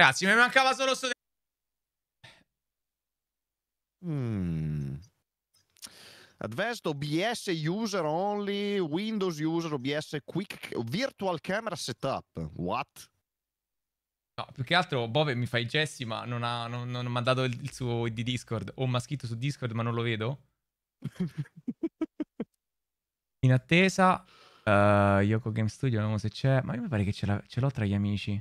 Ragazzi, mi mancava solo sto... Mm. Advanced OBS user only, Windows user OBS quick virtual camera setup. What? No, più che altro Bove mi fa i gesti, ma non, ha, non, non ha dato il, il suo di Discord. O oh, mi ha scritto su Discord, ma non lo vedo. In attesa, uh, Yoko Game Studio, vediamo se c'è, ma io mi pare che ce, l'ho tra gli amici.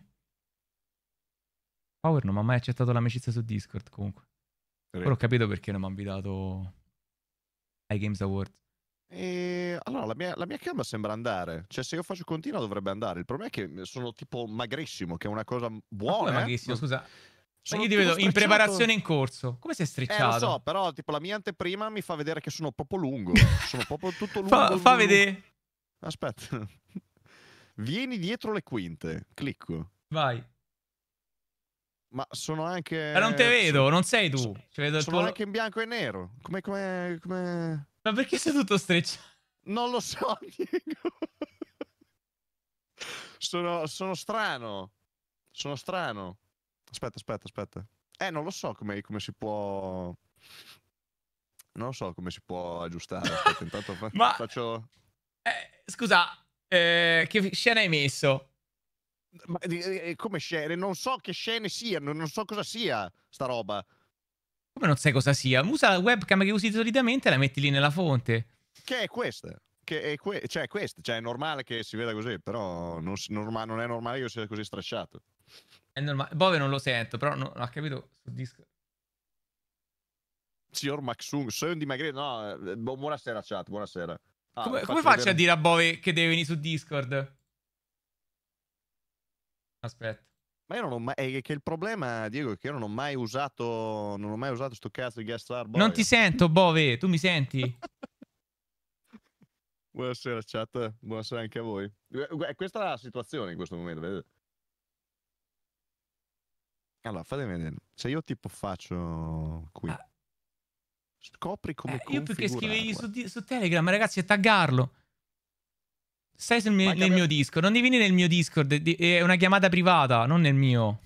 Power non mi ha mai accettato l'amicizia su Discord comunque. Però ho capito perché non mi ha invitato ai Games Award. E allora la mia, la mia gamba sembra andare, cioè se io faccio continua dovrebbe andare. Il problema è che sono tipo magrissimo, che è una cosa buona. Eh? Ma magrissimo, eh? scusa. Sono io ti vedo in preparazione in corso. Come sei strecciato? Eh, lo so, però tipo la mia anteprima mi fa vedere che sono proprio lungo. sono proprio tutto lungo. fa, fa vedere. Aspetta. Vieni dietro le quinte. Clicco. Vai. Ma sono anche. Ma non te vedo, non sei tu. Ci vedo sono tuo... anche in bianco e nero. Come, come, come... Ma perché sei tutto strecciato? Non lo so, Diego. sono, sono strano. Sono strano. Aspetta, aspetta, aspetta. Eh, non lo so come, come si può. Non lo so come si può aggiustare. Aspetta, intanto fa... Ma... faccio. Eh, scusa, eh, che scena hai messo? Ma, eh, eh, come scene? Non so che scene siano, non so cosa sia sta roba. Come non sai cosa sia? Usa la webcam che usi solitamente e la metti lì nella fonte. Che è questa? Che è que- cioè, questa, cioè, è normale che si veda così, però non, norma- non è normale che io sia così stracciato. È normale. Bove non lo sento, però non, non ha capito sul disco. Signor Maxung, sono un dimagrito. No, eh, boh, buonasera, chat. Buonasera. Ah, come, come faccio vedere... a dire a Bove che deve venire su Discord? Aspetta. Ma io non ho mai. È che il problema, Diego, è che io non ho mai usato. Non ho mai usato sto cazzo di gas Starboy. Non ti sento, Bove. Tu mi senti? Buonasera, chat. Buonasera anche a voi. Eh, eh, questa è la situazione in questo momento, vedete? Allora, fatemi vedere. Se io tipo faccio qui. Ah. Scopri come eh, Io perché scrivevi su, su Telegram, ragazzi, e taggarlo. Stai mio, nel mio Discord. Non devi venire nel mio Discord. È una chiamata privata, non nel mio.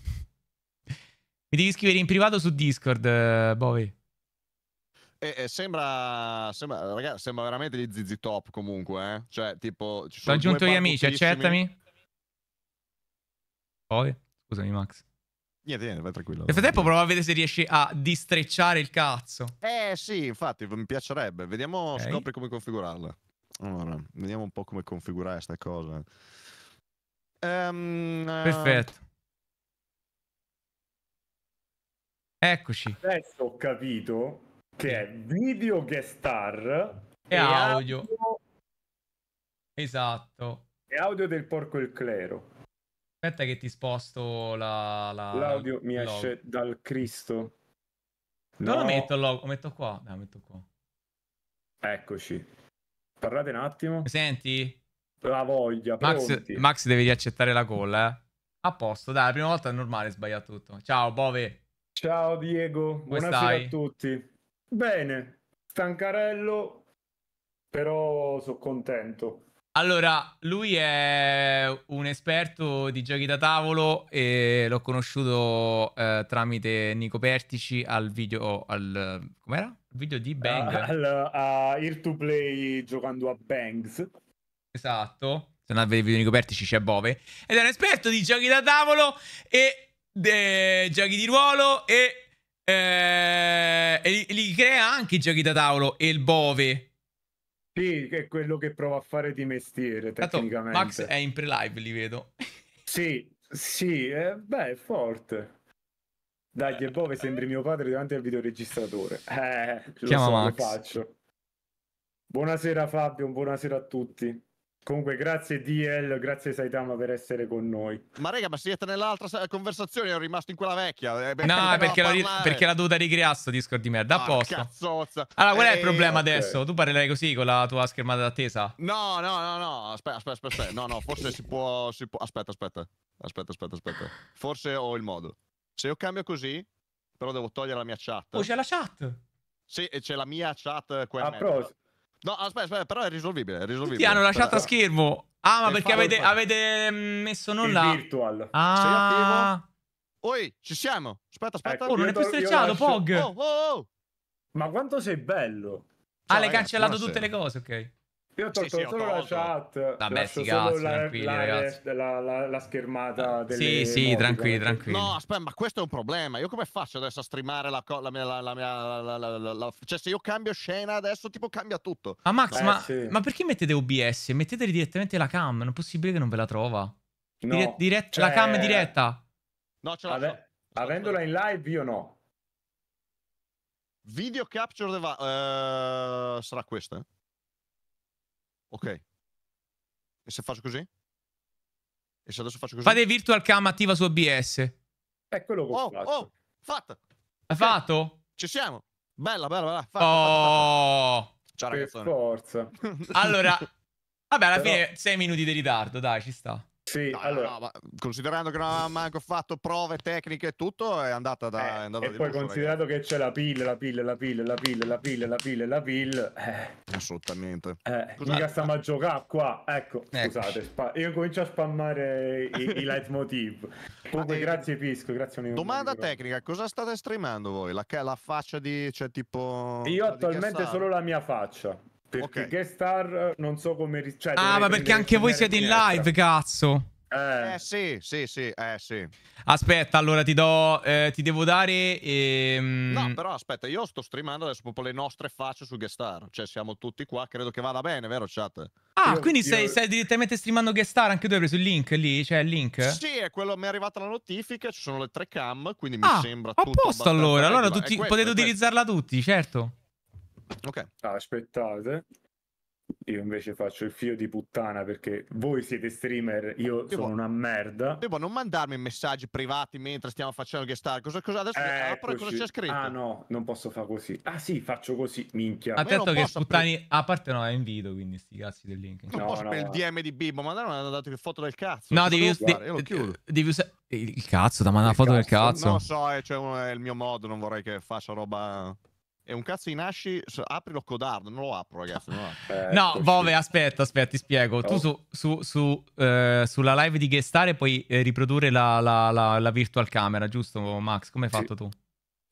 Mi devi scrivere in privato su Discord, eh, Bovi. Eh, eh, sembra, sembra, ragazzi, sembra veramente gli zizi top comunque, eh? Cioè, tipo... Ci sono aggiunto gli amici, accettami. Poi, scusami Max. Niente, niente, vai tranquillo. Nel frattempo prova a vedere se riesci a distrecciare il cazzo. Eh sì, infatti, mi piacerebbe. Vediamo, okay. scopri come configurarla. Allora, vediamo un po' come configurare questa cosa. Um, uh... Perfetto. Eccoci. Adesso ho capito che è video guest star e, e audio. audio. Esatto. E audio del porco il clero. Aspetta che ti sposto la, la, l'audio mi logo. esce dal Cristo. No. Non metto il logo, lo metto qua. Dai, lo metto qua. Eccoci. Parlate un attimo. Mi senti? La voglia, Max, Max, devi riaccettare la colla, eh? A posto, dai, la prima volta è normale sbaglia tutto. Ciao, Bove. Ciao, Diego. Come Buonasera stai? a tutti. Bene, stancarello, però sono contento. Allora, lui è un esperto di giochi da tavolo e l'ho conosciuto eh, tramite Nico Pertici al video... Al, com'era? Il video di ah, Bang. Uh, al, uh, Here to Play giocando a Bangs. Esatto. Se non avete video di Nico Pertici c'è Bove. Ed è un esperto di giochi da tavolo e de, giochi di ruolo e, eh, e li, li crea anche i giochi da tavolo e il Bove sì, che è quello che prova a fare di mestiere, Tanto tecnicamente. Max è in pre-live, li vedo. sì, sì, eh, beh, è forte. Dai, e Bove sembri mio padre davanti al videoregistratore. Eh, Chiama so Max. Buonasera Fabio, buonasera a tutti. Comunque, grazie DL, grazie Saitama per essere con noi. Ma raga, ma siete nell'altra conversazione? Ero rimasto in quella vecchia. Eh, perché no, perché, perché l'ha dovuta rigriare sto Discord di merda. Ah, Cazzozza. Allora, qual è il eh, problema okay. adesso? Tu parlerai così con la tua schermata d'attesa? No, no, no, no. Aspetta, aspetta, aspetta. No, no, forse si può, si può. Aspetta, aspetta. Aspetta, aspetta, aspetta. Forse ho il modo. Se io cambio così, però devo togliere la mia chat. Oh, c'è la chat. Sì, c'è la mia chat. Quella ah, pro, No, aspetta, aspetta, però è risolvibile. È risolvibile. Ti hanno lasciato a schermo. Ah, ma e perché avete, avete, mm, messo non il la... virtual. Ah. Oi, ci siamo. Aspetta, aspetta. Ecco, oh, non è più strecciato, lascio... Pog. Oh, oh, oh. Ma quanto sei bello. ah, le hai cancellato tutte le cose, ok. Io ho tolto sì, sì, solo ho tolto. la chat. Vabbè, si cazzo, la, eh, la, la, la, schermata. Ah, delle sì, sì, tranquilli, tranquilli. No, aspetta, ma questo è un problema. Io come faccio adesso a streamare la, mia... Cioè, se io cambio scena adesso, tipo, cambia tutto. Ah, Max, eh, ma, sì. ma, perché mettete OBS? Metteteli direttamente la cam, non è possibile che non ve la trova. No, Dire dirett cioè... La cam diretta. No, ce l'ho. Ave avendola in live, io no. Video capture the... Uh, sarà questa, eh? Ok. E se faccio così? E se adesso faccio così? Fate virtual cam attiva su OBS. Eccolo qua. che oh, oh fatto. Hai fatto? Ci siamo. Bella, bella, bella. Fatta, oh. Fatta, fatta. Ciao ragazzi. forza. allora, vabbè, alla Però... fine 6 minuti di ritardo, dai, ci sta. Sì, no, allora... no, no, considerando che non aveva manco fatto prove tecniche e tutto, è andata da... Eh, è andata e poi lusso, considerato ragazzi. che c'è la pill, la pill, la pill, la pill, la pill, la pill, la pill... Eh. Assolutamente. Eh, Cos'è? mica stiamo a giocare qua, ecco, ecco. scusate, spa- io comincio a spammare i, i leitmotiv. Comunque, grazie Pisco, grazie mille. Domanda tecnica, cosa state streamando voi? La, la faccia di... cioè tipo... Io attualmente solo la mia faccia. Perché okay. guest star non so come... Cioè, ah, ma perché anche voi siete in live, cazzo! Eh. eh. sì, sì, sì, eh sì. Aspetta, allora ti do, eh, ti devo dare... Ehm... No, però aspetta, io sto streamando adesso proprio le nostre facce su Guest Star, cioè siamo tutti qua, credo che vada bene, vero chat? Ah, io, quindi io... Sei, sei, direttamente streamando Guest Star, anche tu hai preso il link lì, cioè il link? Sì, è quello, mi è arrivata la notifica, ci sono le tre cam, quindi ah, mi sembra a tutto... a posto allora, allora tutti, potete utilizzarla tutti, certo. Ok. Ah, aspettate. Io invece faccio il figlio di puttana perché voi siete streamer, io tipo, sono una merda. Devo non mandarmi messaggi privati mentre stiamo facendo che star. Cosa, cosa adesso eh, apro cosa c'è scritto? Ah no, non posso fare così. Ah sì, faccio così, minchia. Ha detto che sputtani, aprire... a parte no, è in video, quindi sti cazzi del link. Non no, posso no, per no. il DM di Bimbo, ma non hanno dato che foto del cazzo. No, devi, usare, eh, devi usare il cazzo, da mandare la foto cazzo. del cazzo. Non lo so, eh, cioè, è il mio modo, non vorrei che faccia roba è un cazzo di nasci, aprilo codardo, non lo apro ragazzi. No, eh, no Bove, aspetta, aspetta, ti spiego. Oh. Tu su, su, su, eh, sulla live di Guestare puoi eh, riprodurre la, la, la, la, virtual camera, giusto Max? Come hai sì. fatto tu?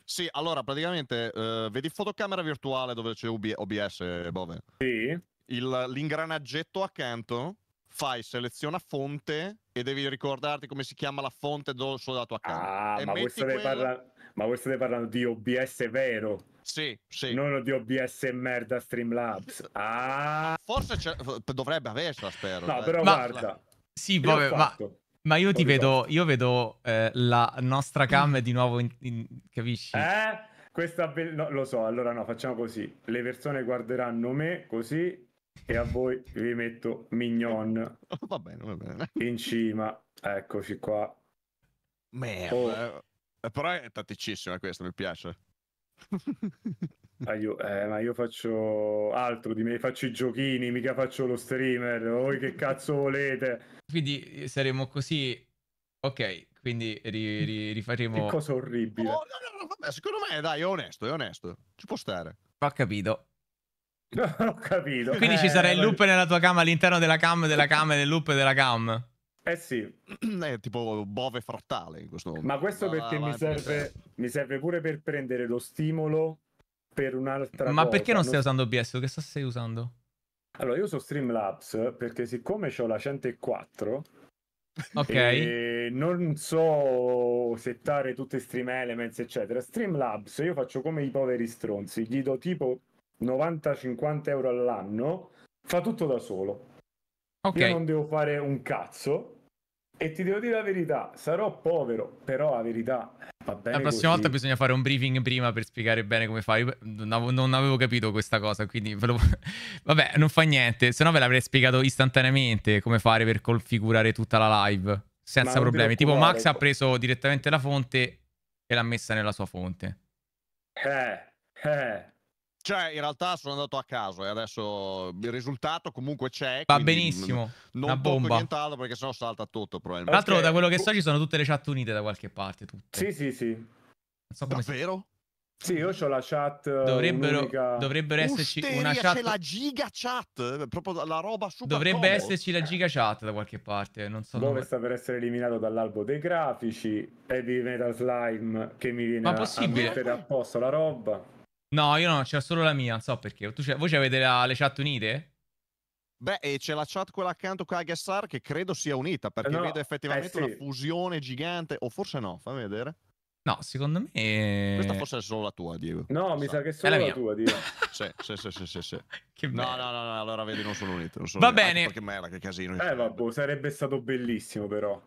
Sì, allora praticamente eh, vedi fotocamera virtuale dove c'è UB- OBS, Bove. Sì. Il, l'ingranaggetto accanto fai seleziona fonte e devi ricordarti come si chiama la fonte dove sono la tua camera. Ah, e ma vuoi devi parlare ma voi state parlando di OBS vero? Sì, sì. Non di OBS merda Streamlabs. Ah. Forse dovrebbe avercela, spero. No, però ma... guarda. Sì, vabbè, ma... ma, io ti vedo, io vedo eh, la nostra cam di nuovo, in, in... capisci? Eh? Questa be- no, lo so, allora no, facciamo così. Le persone guarderanno me così e a voi vi metto Mignon. va bene, va bene. In cima, eccoci qua. Merda. Oh. Eh. Eh, però è tatticissima questa, mi piace. ah, io, eh, ma io faccio altro di me, faccio i giochini, mica faccio lo streamer. Voi che cazzo volete? Quindi eh, saremo così. Ok, quindi ri, ri, rifaremo. Che cosa orribile. Oh, no, no, vabbè, secondo me, dai, è onesto, è onesto. Ci può stare. Ho capito. ho capito. Quindi eh, ci sarà il eh, loop nella tua cam all'interno della cam, della cam, del loop della cam. Eh sì. È tipo bove frattale in questo momento. Ma questo va, perché mi, serve, mi, serve, pure per prendere lo stimolo per un'altra Ma cosa. perché non stai usando OBS? Che sta stai usando? Allora, io uso Streamlabs perché siccome ho la 104 Ok. non so settare tutti i Stream Elements, eccetera. Streamlabs, io faccio come i poveri stronzi, gli do tipo 90-50 euro all'anno, fa tutto da solo. Okay. Io non devo fare un cazzo. E ti devo dire la verità, sarò povero, però la verità va bene. La prossima così. volta bisogna fare un briefing prima per spiegare bene come fai. Non avevo, non avevo capito questa cosa, quindi ve lo... vabbè, non fa niente. Se no ve l'avrei spiegato istantaneamente come fare per configurare tutta la live senza problemi. Tipo Max ha preso direttamente la fonte e l'ha messa nella sua fonte. Eh, eh cioè in realtà sono andato a caso e adesso il risultato comunque c'è. Va benissimo. Non Una bomba. nient'altro perché sennò salta tutto probabilmente. Tra l'altro okay. da quello che so ci sono tutte le chat unite da qualche parte, tutte. Sì, sì, sì. Non so come Davvero? Si... Sì, io ho la chat. Eh, dovrebbero, dovrebbero esserci Usteria, una chat. C'è la giga chat, eh, proprio la roba super. Dovrebbe comodo. esserci la giga chat da qualche parte. Non so dove, dove sta per essere eliminato dall'albo dei grafici. E di Metal Slime che mi viene Ma a, a mettere apposto la roba. No, io no, c'è solo la mia, non so perché. Tu c'è... Voi avete la... le chat unite? Beh, e c'è la chat quella accanto con Agassar che credo sia unita, perché no, vedo effettivamente eh sì. una fusione gigante, o forse no, fammi vedere. No, secondo me... Eh, Questa forse è solo la tua, Diego. No, mi sa che è solo la, tua, Diego. sì, sì, sì, sì, sì, Che no, no, no, allora vedi, non sono unito. va bene. Che merda, che casino. Eh, vabbè, sarebbe stato bellissimo però.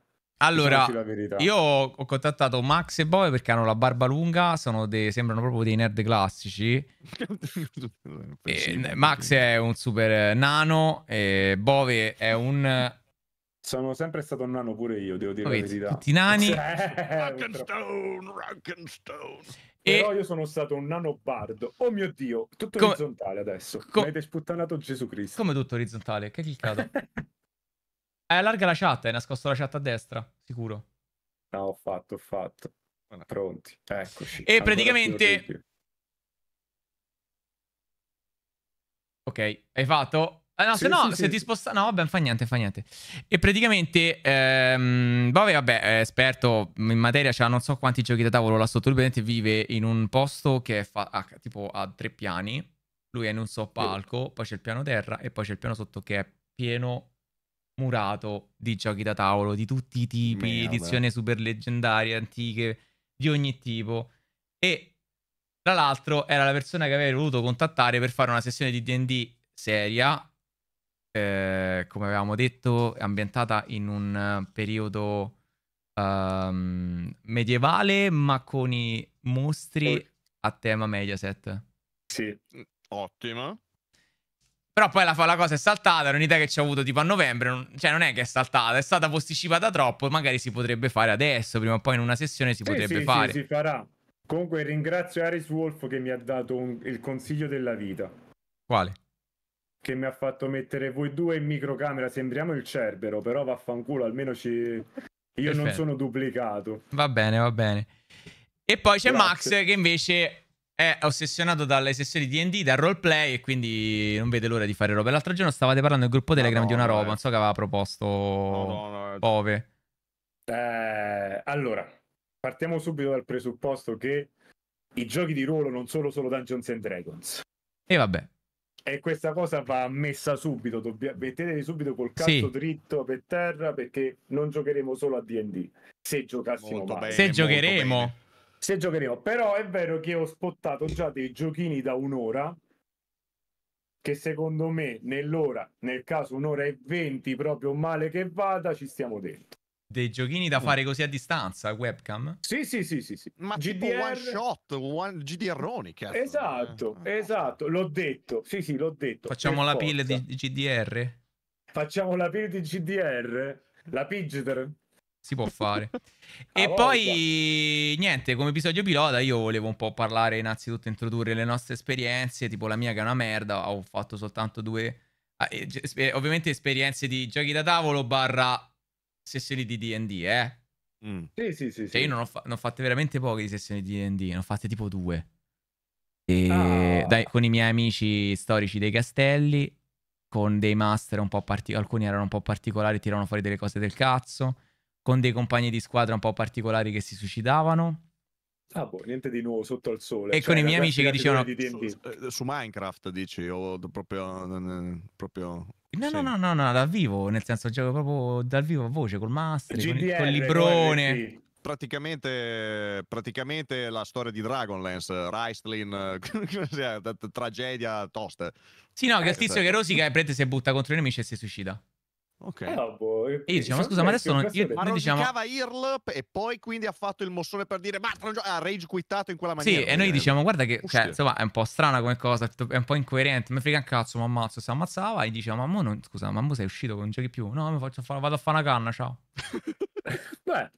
Allora, io ho contattato Max e Bove perché hanno la barba lunga, dei, sembrano proprio dei nerd classici. e, Max è un super nano e Bove è un... Sono sempre stato un nano pure io, devo dire Vabbè, la verità. Tutti i nani. Rankenstone, Rock'n'Stone. E... Però io sono stato un nano bardo. Oh mio Dio, tutto com... orizzontale adesso. Com... Mi avete sputtanato Gesù Cristo. Come tutto orizzontale? Che cliccato? Eh, allarga la chat, hai nascosto la chat a destra, sicuro. No, ho fatto, ho fatto. Pronti, eccoci. E praticamente... Ok, hai fatto? Eh, no, sì, se no, sì, se sì. ti sposta... No, vabbè, fa niente, fa niente. E praticamente... Ehm, vabbè, vabbè, esperto in materia, cioè non so quanti giochi da tavolo, là sotto, la sottoturbente vive in un posto che fa... ah, tipo a tre piani. Lui è in un soppalco, poi c'è il piano terra e poi c'è il piano sotto che è pieno murato di giochi da tavolo di tutti i tipi, Merda. edizioni super leggendarie, antiche, di ogni tipo. E tra l'altro era la persona che avevo voluto contattare per fare una sessione di DD seria, eh, come avevamo detto, ambientata in un eh, periodo um, medievale, ma con i mostri a tema Mediaset. Sì, ottima. Però poi la, la, cosa è saltata, era un'idea che ci ho avuto tipo a novembre, non, cioè non è che è saltata, è stata posticipata troppo, magari si potrebbe fare adesso, prima o poi in una sessione si sì, potrebbe sì, fare. Sì, si farà. Comunque ringrazio Aris Wolf che mi ha dato un, il consiglio della vita. Quale? Che mi ha fatto mettere voi due in microcamera, sembriamo il Cerbero, però vaffanculo, almeno ci... io Perfetto. non sono duplicato. Va bene, va bene. E poi c'è Grazie. Max che invece è ossessionato dalle sessioni di D&D, dal roleplay e quindi non vede l'ora di fare roba. L'altro giorno stavate parlando nel gruppo Telegram no, no, di una roba, eh. non so che aveva proposto no, Pove. Eh. eh, allora, partiamo subito dal presupposto che i giochi di ruolo non sono solo Dungeons and Dragons. E vabbè. E questa cosa va messa subito, dobbia... mettetevi subito col cazzo sì. dritto per terra perché non giocheremo solo a D&D. Se giocassimo bene, se giocheremo. Bene se giocheremo. Però è vero che ho spottato già dei giochini da un'ora. Che secondo me nell'ora, nel caso un'ora e venti, proprio male che vada, ci stiamo dentro. Dei giochini da mm. fare così a distanza, webcam? Sì, sì, sì, sì. sì. Ma GDR... one shot, one GDR-oni, cazzo. Esatto, eh, eh. esatto, l'ho detto. Sì, sì, l'ho detto. Facciamo la pill di GDR? Facciamo la pill di GDR? La Pidgeter? si può fare. e voglia. poi, niente, come episodio pilota io volevo un po' parlare, innanzitutto introdurre le nostre esperienze, tipo la mia che è una merda, ho fatto soltanto due... Ah, cioè, ovviamente esperienze di giochi da tavolo barra sessioni di D&D, eh? Mm. Sì, sì, sì. Cioè io non ho, fa- non ho fatte veramente poche di sessioni di D&D, ne ho fatte tipo due. E... Ah. Dai, con i miei amici storici dei castelli, con dei master un po' particolari, alcuni erano un po' particolari, tiravano fuori delle cose del cazzo con dei compagni di squadra un po' particolari che si suicidavano. Ah, boh, niente di nuovo sotto al sole. E cioè, con i miei amici che dicevano di su, eh, su, Minecraft dici o proprio, proprio No, sì. no, no, no, no, dal vivo, nel senso gioco cioè, proprio dal vivo a voce col master, GDL, con, il, col librone. Praticamente, praticamente, la storia di Dragonlance, Raistlin, cioè, tragedia tosta. Sì, no, che il eh, tizio cioè che rosica e prete si butta contro i nemici e si suicida. Ok. Ah, boh. E io eh, diciamo, scusa, ma adesso non... Io, ma diciamo... Irlp e poi quindi ha fatto il mossone per dire, ma ha rage quittato in quella maniera. Sì, e noi diciamo, guarda che, cioè, insomma, è un po' strana come cosa, è un po' incoerente, mi frega un cazzo, mi ammazzo, si ammazzava e diceva, ma mo non, scusa, ma mo sei uscito con non giochi più? No, faccio, vado a fare una canna, ciao. Beh...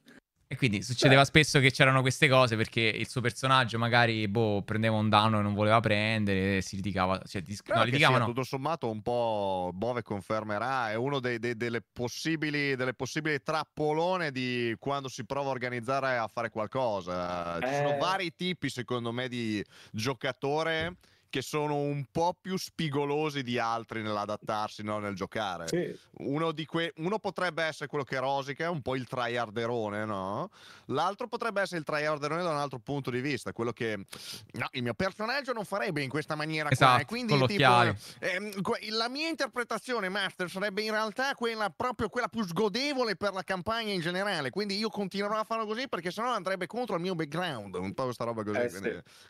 E quindi succedeva Beh. spesso che c'erano queste cose perché il suo personaggio magari boh, prendeva un danno e non voleva prendere, si litigava. Cioè, dis- no, litigava Tutto sommato, un po' Bove confermerà, è uno dei, dei, delle, possibili, delle, possibili, trappolone di quando si prova a organizzare a fare qualcosa. Ci eh... sono vari tipi, secondo me, di giocatore. Mm che sono un po' più spigolosi di altri nell'adattarsi, no? nel giocare. Sì. Uno, que- uno, potrebbe essere quello che rosica, un po' il tryharderone, no? L'altro potrebbe essere il tryharderone da un altro punto di vista, quello che no, il mio personaggio non farebbe in questa maniera esatto, qua. Eh, quindi tipo, eh, la mia interpretazione, Master, sarebbe in realtà quella proprio quella più sgodevole per la campagna in generale. Quindi io continuerò a farlo così perché sennò andrebbe contro il mio background, un po' questa roba così. Eh,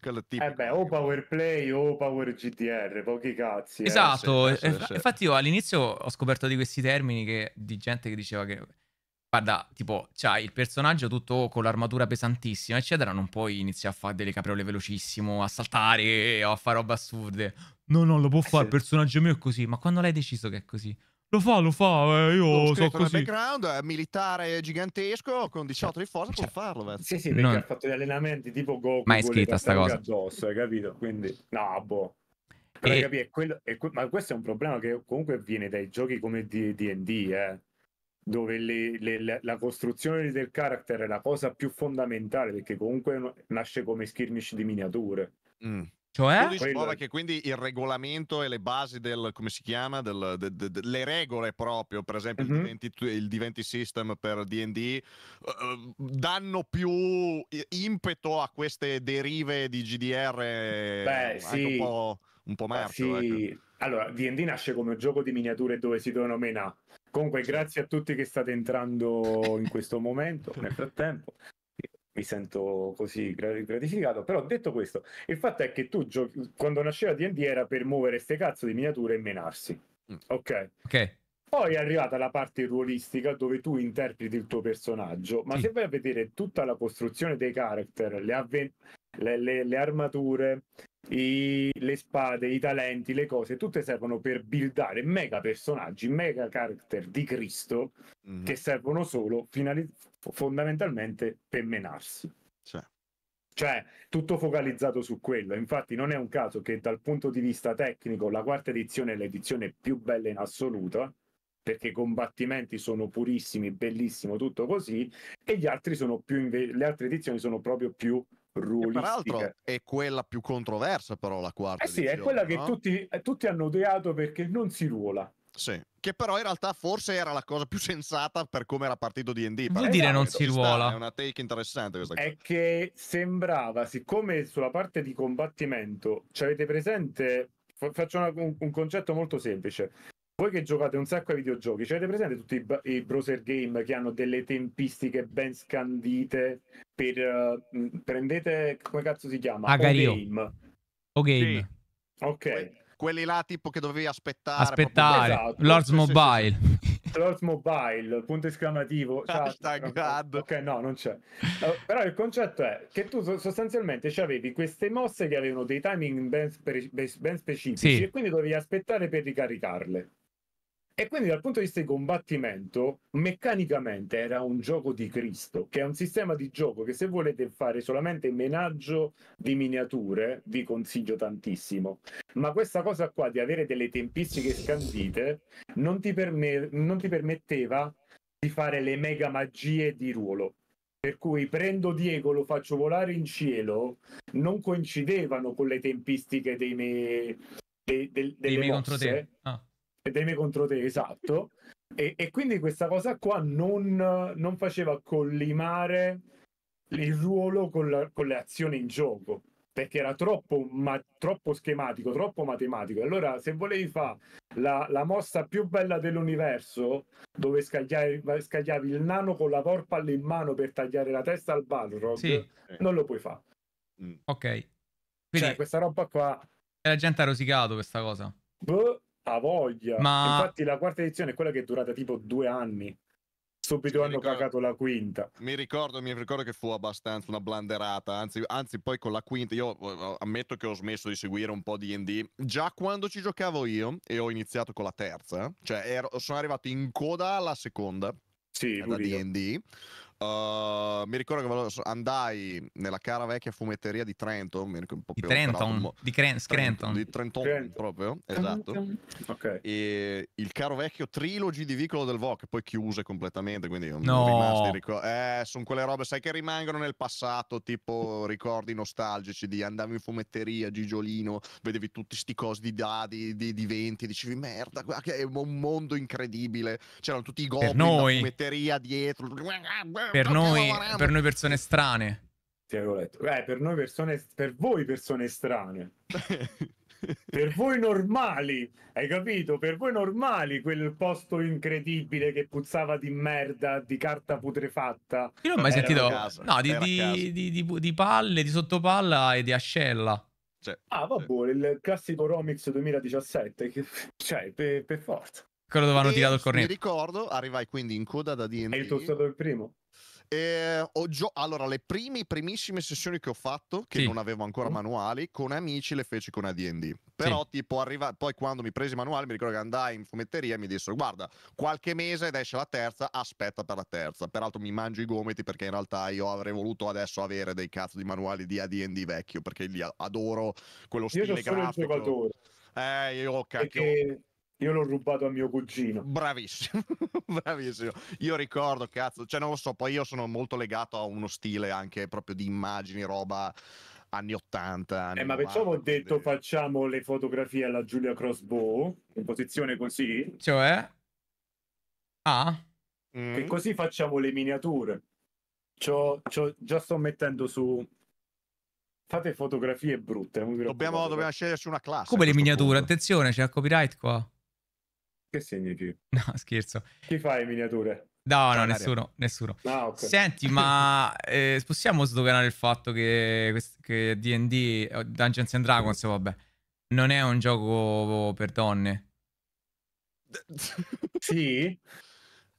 quindi, tipo, eh beh, o power play o Power GTR, pochi cazzi. Eh, esatto, eh, sì, sì, sì, infatti io all'inizio ho scoperto di questi termini che, di gente che diceva che guarda, tipo, c'hai il personaggio tutto con l'armatura pesantissima, eccetera, non puoi iniziare a fare delle capriole velocissimo, a saltare o a fare robe assurde. No, no, lo può eh fare, il personaggio mio è così, ma quando l'hai deciso che è così? Lo fa, lo fa, eh, io so così. background, eh, militare gigantesco, con 18 di forza cioè, può farlo, vero? Sì, sì, perché non... ha fatto gli allenamenti tipo Goku. Ma è scritta sta cosa. Addosso, hai capito? Quindi, no, boh. E... è quello, que... ma questo è un problema che comunque viene dai giochi come D&D, eh, dove le, le, la costruzione del character è la cosa più fondamentale, perché comunque nasce come skirmish di miniature. Mm. Cioè? Rispova che quindi il regolamento e le basi del, come si chiama, del, de, de, de, le regole proprio, per esempio mm-hmm. il, diventi, il, diventi, system per D&D, uh, eh, eh, danno più impeto a queste derive di GDR Beh, sì. un po', un po marcio, sì. ecco. Allora, D&D nasce come un gioco di miniature dove si devono denomina Comunque, grazie a tutti che state entrando in questo momento. Nel frattempo, mi sento così gratificato. Però detto questo, il fatto è che tu giochi, quando nasceva DD era per muovere ste cazzo di miniature e menarsi. Mm. Ok. Ok. Poi è arrivata la parte ruolistica dove tu interpreti il tuo personaggio, ma sì. se vai a vedere tutta la costruzione dei character, le, avven- le, le, le armature, i, le spade, i talenti, le cose, tutte servono per buildare mega personaggi, mega character di Cristo mm-hmm. che servono solo finali- fondamentalmente per menarsi. Cioè, tutto focalizzato su quello. Infatti, non è un caso che dal punto di vista tecnico la quarta edizione è l'edizione più bella in assoluto, perché i combattimenti sono purissimi, bellissimo, tutto così, e gli altri sono più inve- le altre edizioni sono proprio più ruolistiche. peraltro è quella più controversa però la quarta eh sì, edizione, è quella no? che tutti, tutti hanno odiato perché non si ruola. Sì, che però in realtà forse era la cosa più sensata per come era partito D&D. Vuol dire non si ruola. È una take interessante questa cosa. È che sembrava, siccome sulla parte di combattimento, ci avete presente, faccio una, un, un concetto molto semplice, voi che giocate un sacco ai videogiochi, cioè avete presente tutti i, i, browser game che hanno delle tempistiche ben scandite per... Uh, prendete, come cazzo si chiama? Agario. O-game. O-game. Sì. Ok quelli là tipo che dovevi aspettare. Aspettare, esatto. Lords Mobile. Lords Mobile, punto esclamativo. Hashtag chat, ok, no, non c'è. Uh, però il concetto è che tu sostanzialmente avevi queste mosse che avevano dei timing ben, ben specifici e quindi dovevi aspettare per ricaricarle. E quindi dal punto di vista di combattimento, meccanicamente era un gioco di Cristo, che è un sistema di gioco che se volete fare solamente menaggio di miniature, vi consiglio tantissimo. Ma questa cosa qua di avere delle tempistiche scandite non ti, perme- non ti permetteva di fare le mega magie di ruolo. Per cui prendo Diego, lo faccio volare in cielo, non coincidevano con le tempistiche dei miei... De, de, dei miei contro te. Ah teme contro te, esatto. E, e, quindi questa cosa qua non, non faceva collimare il ruolo con, la, con, le azioni in gioco perché era troppo, ma, troppo schematico, troppo matematico. Allora, se volevi fare la, la, mossa più bella dell'universo, dove scagliavi, scagliavi il nano con la porpalla in mano per tagliare la testa al Balrog, sì. non lo puoi fare. Mm. Ok. Cioè, quindi, cioè, questa roba qua... La gente ha rosicato questa cosa. Boh, a voglia. Ma... Infatti la quarta edizione è quella che è durata tipo due anni. Subito mi hanno ricordo, cagato la quinta. Mi ricordo, mi ricordo che fu abbastanza una blanderata. Anzi, anzi, poi con la quinta, io eh, eh, ammetto che ho smesso di seguire un po' DD già quando ci giocavo io e ho iniziato con la terza, cioè ero, sono arrivato in coda alla seconda. Sì, da DD Uh, mi ricordo che andai nella cara vecchia fumetteria di Trento. Mi ricordo, di Trenton, un... Boh. di Cren- Trenton, di Trenton, Trenton. proprio, esatto. Okay. E il caro vecchio trilogy di Vicolo del Vo, che poi chiuse completamente, quindi no. rimasti ricordi. Eh, sono quelle robe, sai, che rimangono nel passato, tipo ricordi nostalgici di andavo in fumetteria, Gigiolino, vedevi tutti sti cosi di dadi, di, di venti, dicevi merda, che è un mondo incredibile. C'erano tutti i goblin in fumetteria dietro per noi, per noi persone strane. Ti avevo letto. Beh, per noi persone, per voi persone strane. per voi normali, hai capito? Per voi normali quel posto incredibile che puzzava di merda, di carta putrefatta. Io non ho mai era sentito caso, no, di, di, di, di, palle, di sottopalla e di ascella. Cioè, ah, eh. vabbè, cioè. il classico Romix 2017, che, cioè, per, per forza. Quello dove hanno tirato il cornetto. Mi ricordo, arrivai quindi in coda da D&D. E tu stato il primo. Eh, gio- allora, le prime, primissime sessioni che ho fatto, che sì. non avevo ancora mm. manuali, con amici le feci con ADD. Però, sì. tipo, arriva- poi quando mi presi i manuali, mi ricordo che andai in fumetteria e mi dissero: Guarda, qualche mese ed esce la terza, aspetta per la terza. Peraltro, mi mangio i gomiti perché in realtà io avrei voluto adesso avere dei cazzo di manuali di ADD vecchio perché li adoro quello stile io grafico. Io sono solo giocatore. Eh, io cacchio. Perché io l'ho rubato a mio cugino. Bravissimo, bravissimo. Io ricordo, cazzo, cioè non lo so, poi io sono molto legato a uno stile anche proprio di immagini, roba anni 80. Anni eh, ma perciò ho detto quindi... facciamo le fotografie alla Giulia Crossbow, in posizione così. Cioè? Ah. Mm. E così facciamo le miniature. C'ho, c'ho, già sto mettendo su Fate fotografie brutte. Dobbiamo, dobbiamo sceglierci una classe. Come le miniature? Punto. Attenzione, c'è il copyright qua. Che significa? No, scherzo. Chi fa le miniature? No, no, nessuno, nessuno. Ah, okay. Senti, ma eh, possiamo sdoganare il fatto che, che D&D, oh, Dungeons and Dragons, vabbè, non è un gioco per donne? Sì?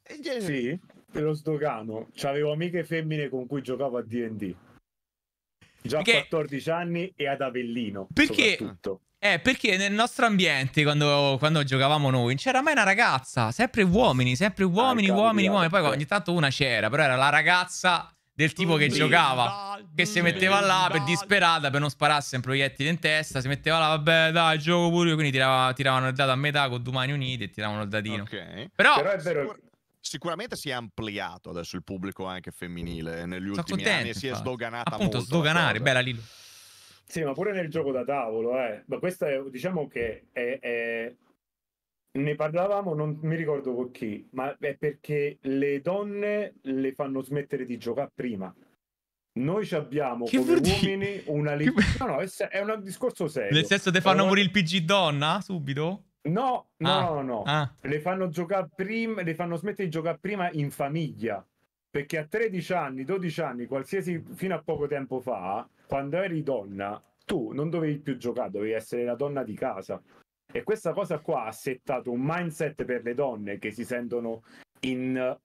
sì, te lo sdogano. C'avevo amiche femmine con cui giocavo a D&D. Già a 14 anni e ad Avellino, Perché? Eh, perché nel nostro ambiente, quando, quando giocavamo noi, non c'era mai una ragazza, sempre uomini, sempre uomini, ah, uomini, uomini. Poi ogni tanto una c'era, però era la ragazza del tipo che giocava, che si metteva là per disperata, per non spararsi in proiettili in testa, si metteva là, vabbè dai, gioco pure io, quindi tirava, tiravano il dado a metà con due mani unite e tiravano il dadino. Okay. Però, però vero... Sicuramente si è ampliato adesso il pubblico anche femminile negli Sono ultimi contento, anni e si è sdoganata Appunto, molto. Appunto, sdoganare, bella Lillo. Sì, ma pure nel gioco da tavolo, eh. Ma questa è, diciamo che è, è... ne parlavamo, non mi ricordo con chi, ma è perché le donne le fanno smettere di giocare prima. Noi abbiamo che come uomini una lista. No, no, è, è, un discorso serio. Nel senso che fanno una... il PG donna subito? No, no, ah. no, no. Ah. Le fanno giocare prima, le fanno smettere di giocare prima in famiglia. Perché a 13 anni, 12 anni, qualsiasi fino a poco tempo fa, quando eri donna, tu non dovevi più giocare, dovevi essere la donna di casa. E questa cosa qua ha settato un mindset per le donne che si sentono in,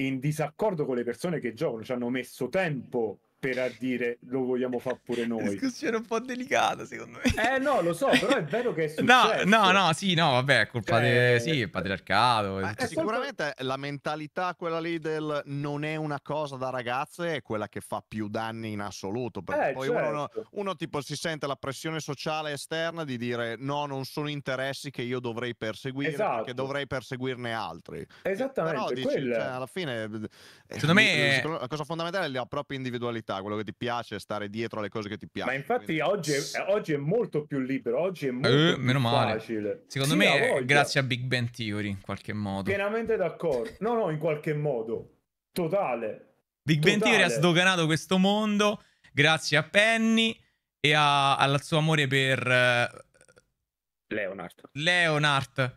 in disaccordo con le persone che giocano, ci hanno messo tempo per a dire lo vogliamo fare pure noi. Discussione un po' delicata, secondo me. Eh no, lo so, però è vero che è successo. No, no, no, sì, no, vabbè, colpa cioè... del sì, patriarcato. Eh, sicuramente la mentalità quella lì del non è una cosa da ragazze è quella che fa più danni in assoluto, perché eh, poi certo. uno, uno, tipo si sente la pressione sociale esterna di dire no, non sono interessi che io dovrei perseguire, esatto. perché dovrei perseguirne altri. Esattamente, però dici, quella... cioè, alla fine eh, eh, secondo me la cosa fondamentale è la propria individualità creatività, quello che ti piace è stare dietro alle cose che ti piacciono. Ma infatti quindi... oggi, è, eh, oggi, è, molto più libero, oggi è molto eh, più meno male. facile. Secondo sì, me grazie a Big Bang Theory in qualche modo. Pienamente d'accordo. No, no, in qualche modo. Totale. Big Bang Theory ha sdoganato questo mondo grazie a Penny e al suo amore per... Eh, Leonard. Leonard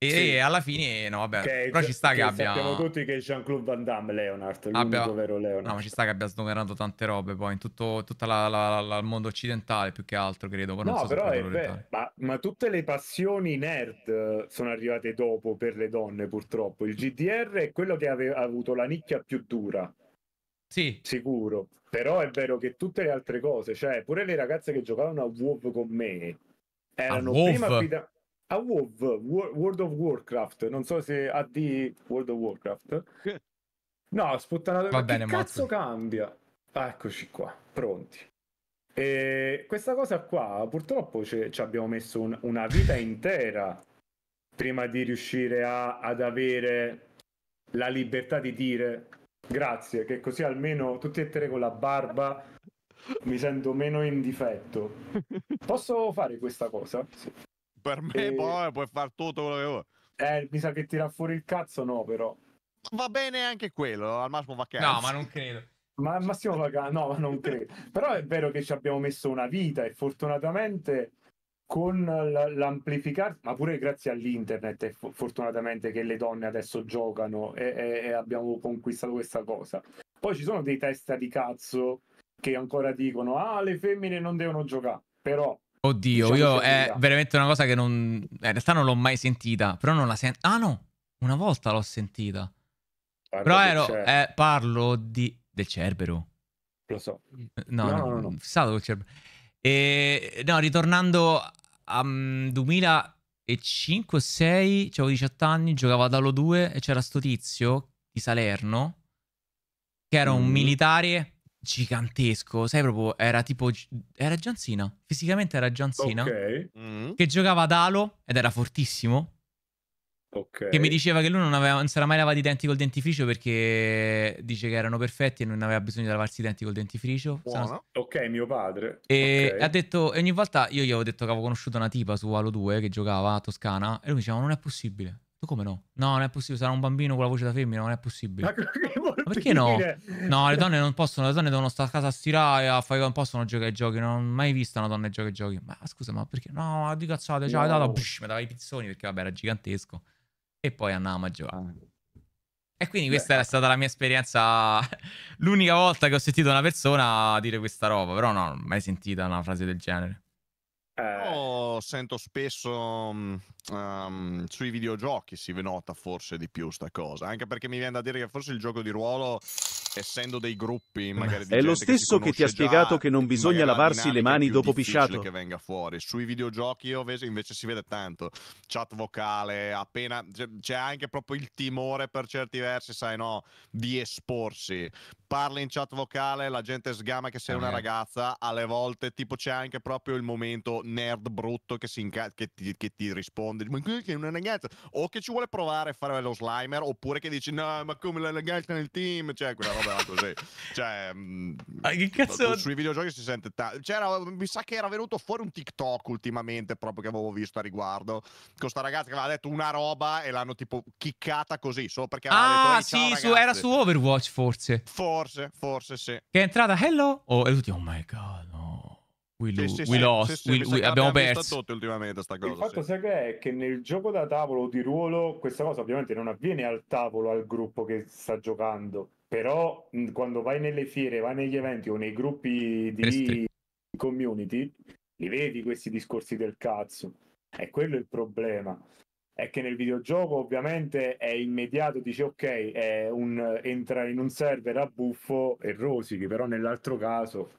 e sì. alla fine, no, vabbè. Okay, però ci sta che abbia. Sappiamo tutti che Jean-Claude Van Damme, Leonard, abbia... vero Leonard. No, ma ci sta che abbia sdoganato tante robe poi in tutto la, la, la, il mondo occidentale più che altro, credo. Poi no, so però è vero. Eh, ma, ma, tutte le passioni nerd eh, sono arrivate dopo per le donne, purtroppo. Il GDR è quello che aveva, ha avuto la nicchia più dura. Sì. Sicuro. Però è vero che tutte le altre cose, cioè pure le ragazze che giocavano a WoW con me, erano prima affida- a WoW, World of Warcraft, non so se a di World of Warcraft. No, sputtanato. Va bene, che cazzo mazzo. cambia? Ah, eccoci qua, pronti. E questa cosa qua, purtroppo ci abbiamo messo un, una vita intera prima di riuscire a, ad avere la libertà di dire grazie, che così almeno tutti e tre con la barba mi sento meno in difetto. Posso fare questa cosa? Sì per me e... poi boh, puoi fare tutto quello che vuoi. Eh, mi sa che tira fuori il cazzo, no, però. Va bene anche quello, al massimo vacanza. No, ma non credo. Ma al massimo vacanza, no, ma non credo. però è vero che ci abbiamo messo una vita e fortunatamente con l'amplificare, ma pure grazie all'internet, fortunatamente che le donne adesso giocano e, e, e, abbiamo conquistato questa cosa. Poi ci sono dei testa di cazzo che ancora dicono: ah, le femmine non devono giocare. Però Oddio, diciamo io è veramente una cosa che non... Eh, in realtà non l'ho mai sentita, però non la sento... Ah no, una volta l'ho sentita. Parlo però ero... Eh, parlo di... del Cerbero. Lo so. No, no, no, no, no. fissato Cerbero. E, no, ritornando a 2005 6, avevo 18 anni, giocavo ad Halo 2 e c'era sto tizio di Salerno che era mm. un militare gigantesco, sai proprio, era tipo, era John Cena. fisicamente era John Cena, okay. Mm. che giocava ad Halo ed era fortissimo, Ok. che mi diceva che lui non, aveva, non si era mai lavato i denti col dentifricio perché dice che erano perfetti e non aveva bisogno di lavarsi i denti col dentifricio. Sono... Ok, mio padre. E okay. ha detto, e ogni volta io gli avevo detto che avevo conosciuto una tipa su Halo 2 che giocava a Toscana e lui mi diceva non è possibile. Tu come no? No, non è possibile, sarà un bambino con la voce da femmina, non è possibile. Ma, perché no? No, le donne non possono, le donne devono stare a casa a stirare, a fare, non possono giocare ai giochi, non ho mai visto una donna che gioca ai giochi. Ma scusa, ma perché? No, di cazzate, ciao, cioè, no. dato, psh, mi dava i pizzoni perché vabbè era gigantesco. E poi andavamo a giocare. Ah. E quindi questa Beh. Ah. è stata la mia esperienza, l'unica volta che ho sentito una persona dire questa roba, però no, non ho mai sentita una frase del genere. Eh. Io oh, sento spesso mm, um, sui videogiochi si nota forse di più sta cosa, anche perché mi viene da dire che forse il gioco di ruolo essendo dei gruppi eh, magari di è lo stesso che, che ti ha spiegato già, che non bisogna lavarsi le mani dopo pisciato che venga fuori sui videogiochi io invece si vede tanto chat vocale appena c'è anche proprio il timore per certi versi sai no di esporsi parli in chat vocale la gente sgama che sei ah, una eh. ragazza alle volte tipo c'è anche proprio il momento nerd brutto che, inca- che, ti, che ti risponde rispondere, ma che è una ragazza, o che ci vuole provare a fare lo slimer, oppure che dici, no, ma come la ragazza nel team, cioè quella roba là così. cioè, mm, ma che cazzo? Sui videogiochi si sente tanto. C'era, mi sa che era venuto fuori un TikTok ultimamente, proprio che avevo visto a riguardo, con sta ragazza che aveva detto una roba e l'hanno tipo chiccata così, solo perché aveva ah, detto, sì, su, era su Overwatch forse. Forse, forse sì. Che è entrata, hello, oh, e tutti, oh my god, oh We, lo- sì, sì, we lost, sì, we, we, abbiamo perso. Tutti ultimamente sta cosa, Il fatto sì. è che nel gioco da tavolo di ruolo questa cosa ovviamente non avviene al tavolo al gruppo che sta giocando, però mh, quando vai nelle fiere, vai negli eventi o nei gruppi di Restri. community, li vedi questi discorsi del cazzo. E quello è il problema. È che nel videogioco ovviamente è immediato, dici ok, un, entra in un server a buffo e rosichi, però nell'altro caso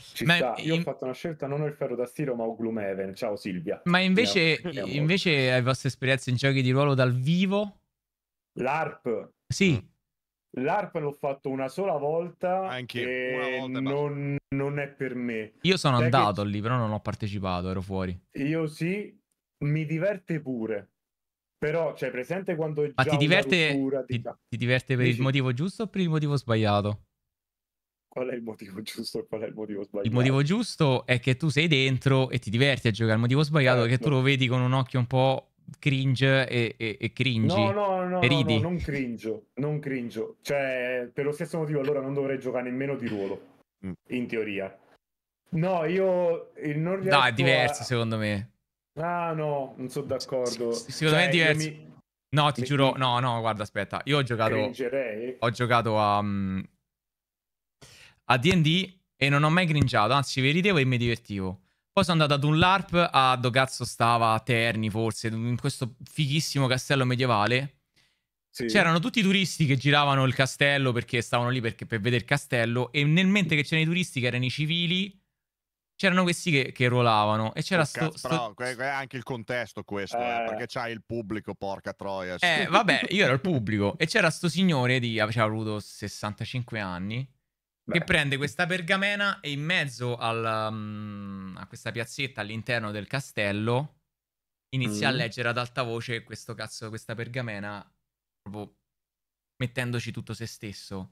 ci ma sta. Io in... ho fatto una scelta, non ho il ferro da stiro, ma ho Gloomhaven. Ciao Silvia. Ma invece, no. invece hai vostre esperienze in giochi di ruolo dal vivo? L'ARP. Sì. Mm. L'ARP l'ho fatto una sola volta. Anche una volta. Non, non, è per me. Io sono Sai andato che... lì, però non ho partecipato, ero fuori. Io sì, mi diverte pure. Però, cioè, presente quando è Ma ti diverte, rottura, ti, ti diverte per Dici... il motivo giusto o per il motivo sbagliato? qual è il motivo giusto qual è il motivo sbagliato. Il motivo giusto è che tu sei dentro e ti diverti a giocare. Il motivo sbagliato eh, è che no. tu certo. lo vedi con un occhio un po' cringe e, e, e cringe. No, no, no, e ridi. no, non cringe, non cringe. Cioè, per lo stesso motivo allora non dovrei giocare nemmeno di ruolo, mm. in teoria. No, io eh, non riesco No, è diverso a... secondo me. Ah no, non sono d'accordo. S- sicuramente cioè, diverso. Mi... No, ti mi... giuro, no, no, guarda, aspetta. Io ho giocato... Cringerei. Ho giocato a... Um a D&D e non ho mai gringiato, anzi vi ridevo e mi divertivo. Poi sono andato ad un LARP a do cazzo stava a Terni forse, in questo fighissimo castello medievale. Sì. C'erano tutti i turisti che giravano il castello perché stavano lì perché, per vedere il castello e nel mente che c'erano i turisti che erano i civili c'erano questi che, che rolavano e c'era oh, sto, cazzo, sto... Però, è anche il contesto questo eh. Eh, perché c'hai il pubblico porca troia eh vabbè io ero il pubblico e c'era sto signore di aveva avuto 65 anni che prende questa pergamena e in mezzo al, um, a questa piazzetta all'interno del castello inizia mm. a leggere ad alta voce questo cazzo, questa pergamena, proprio mettendoci tutto se stesso.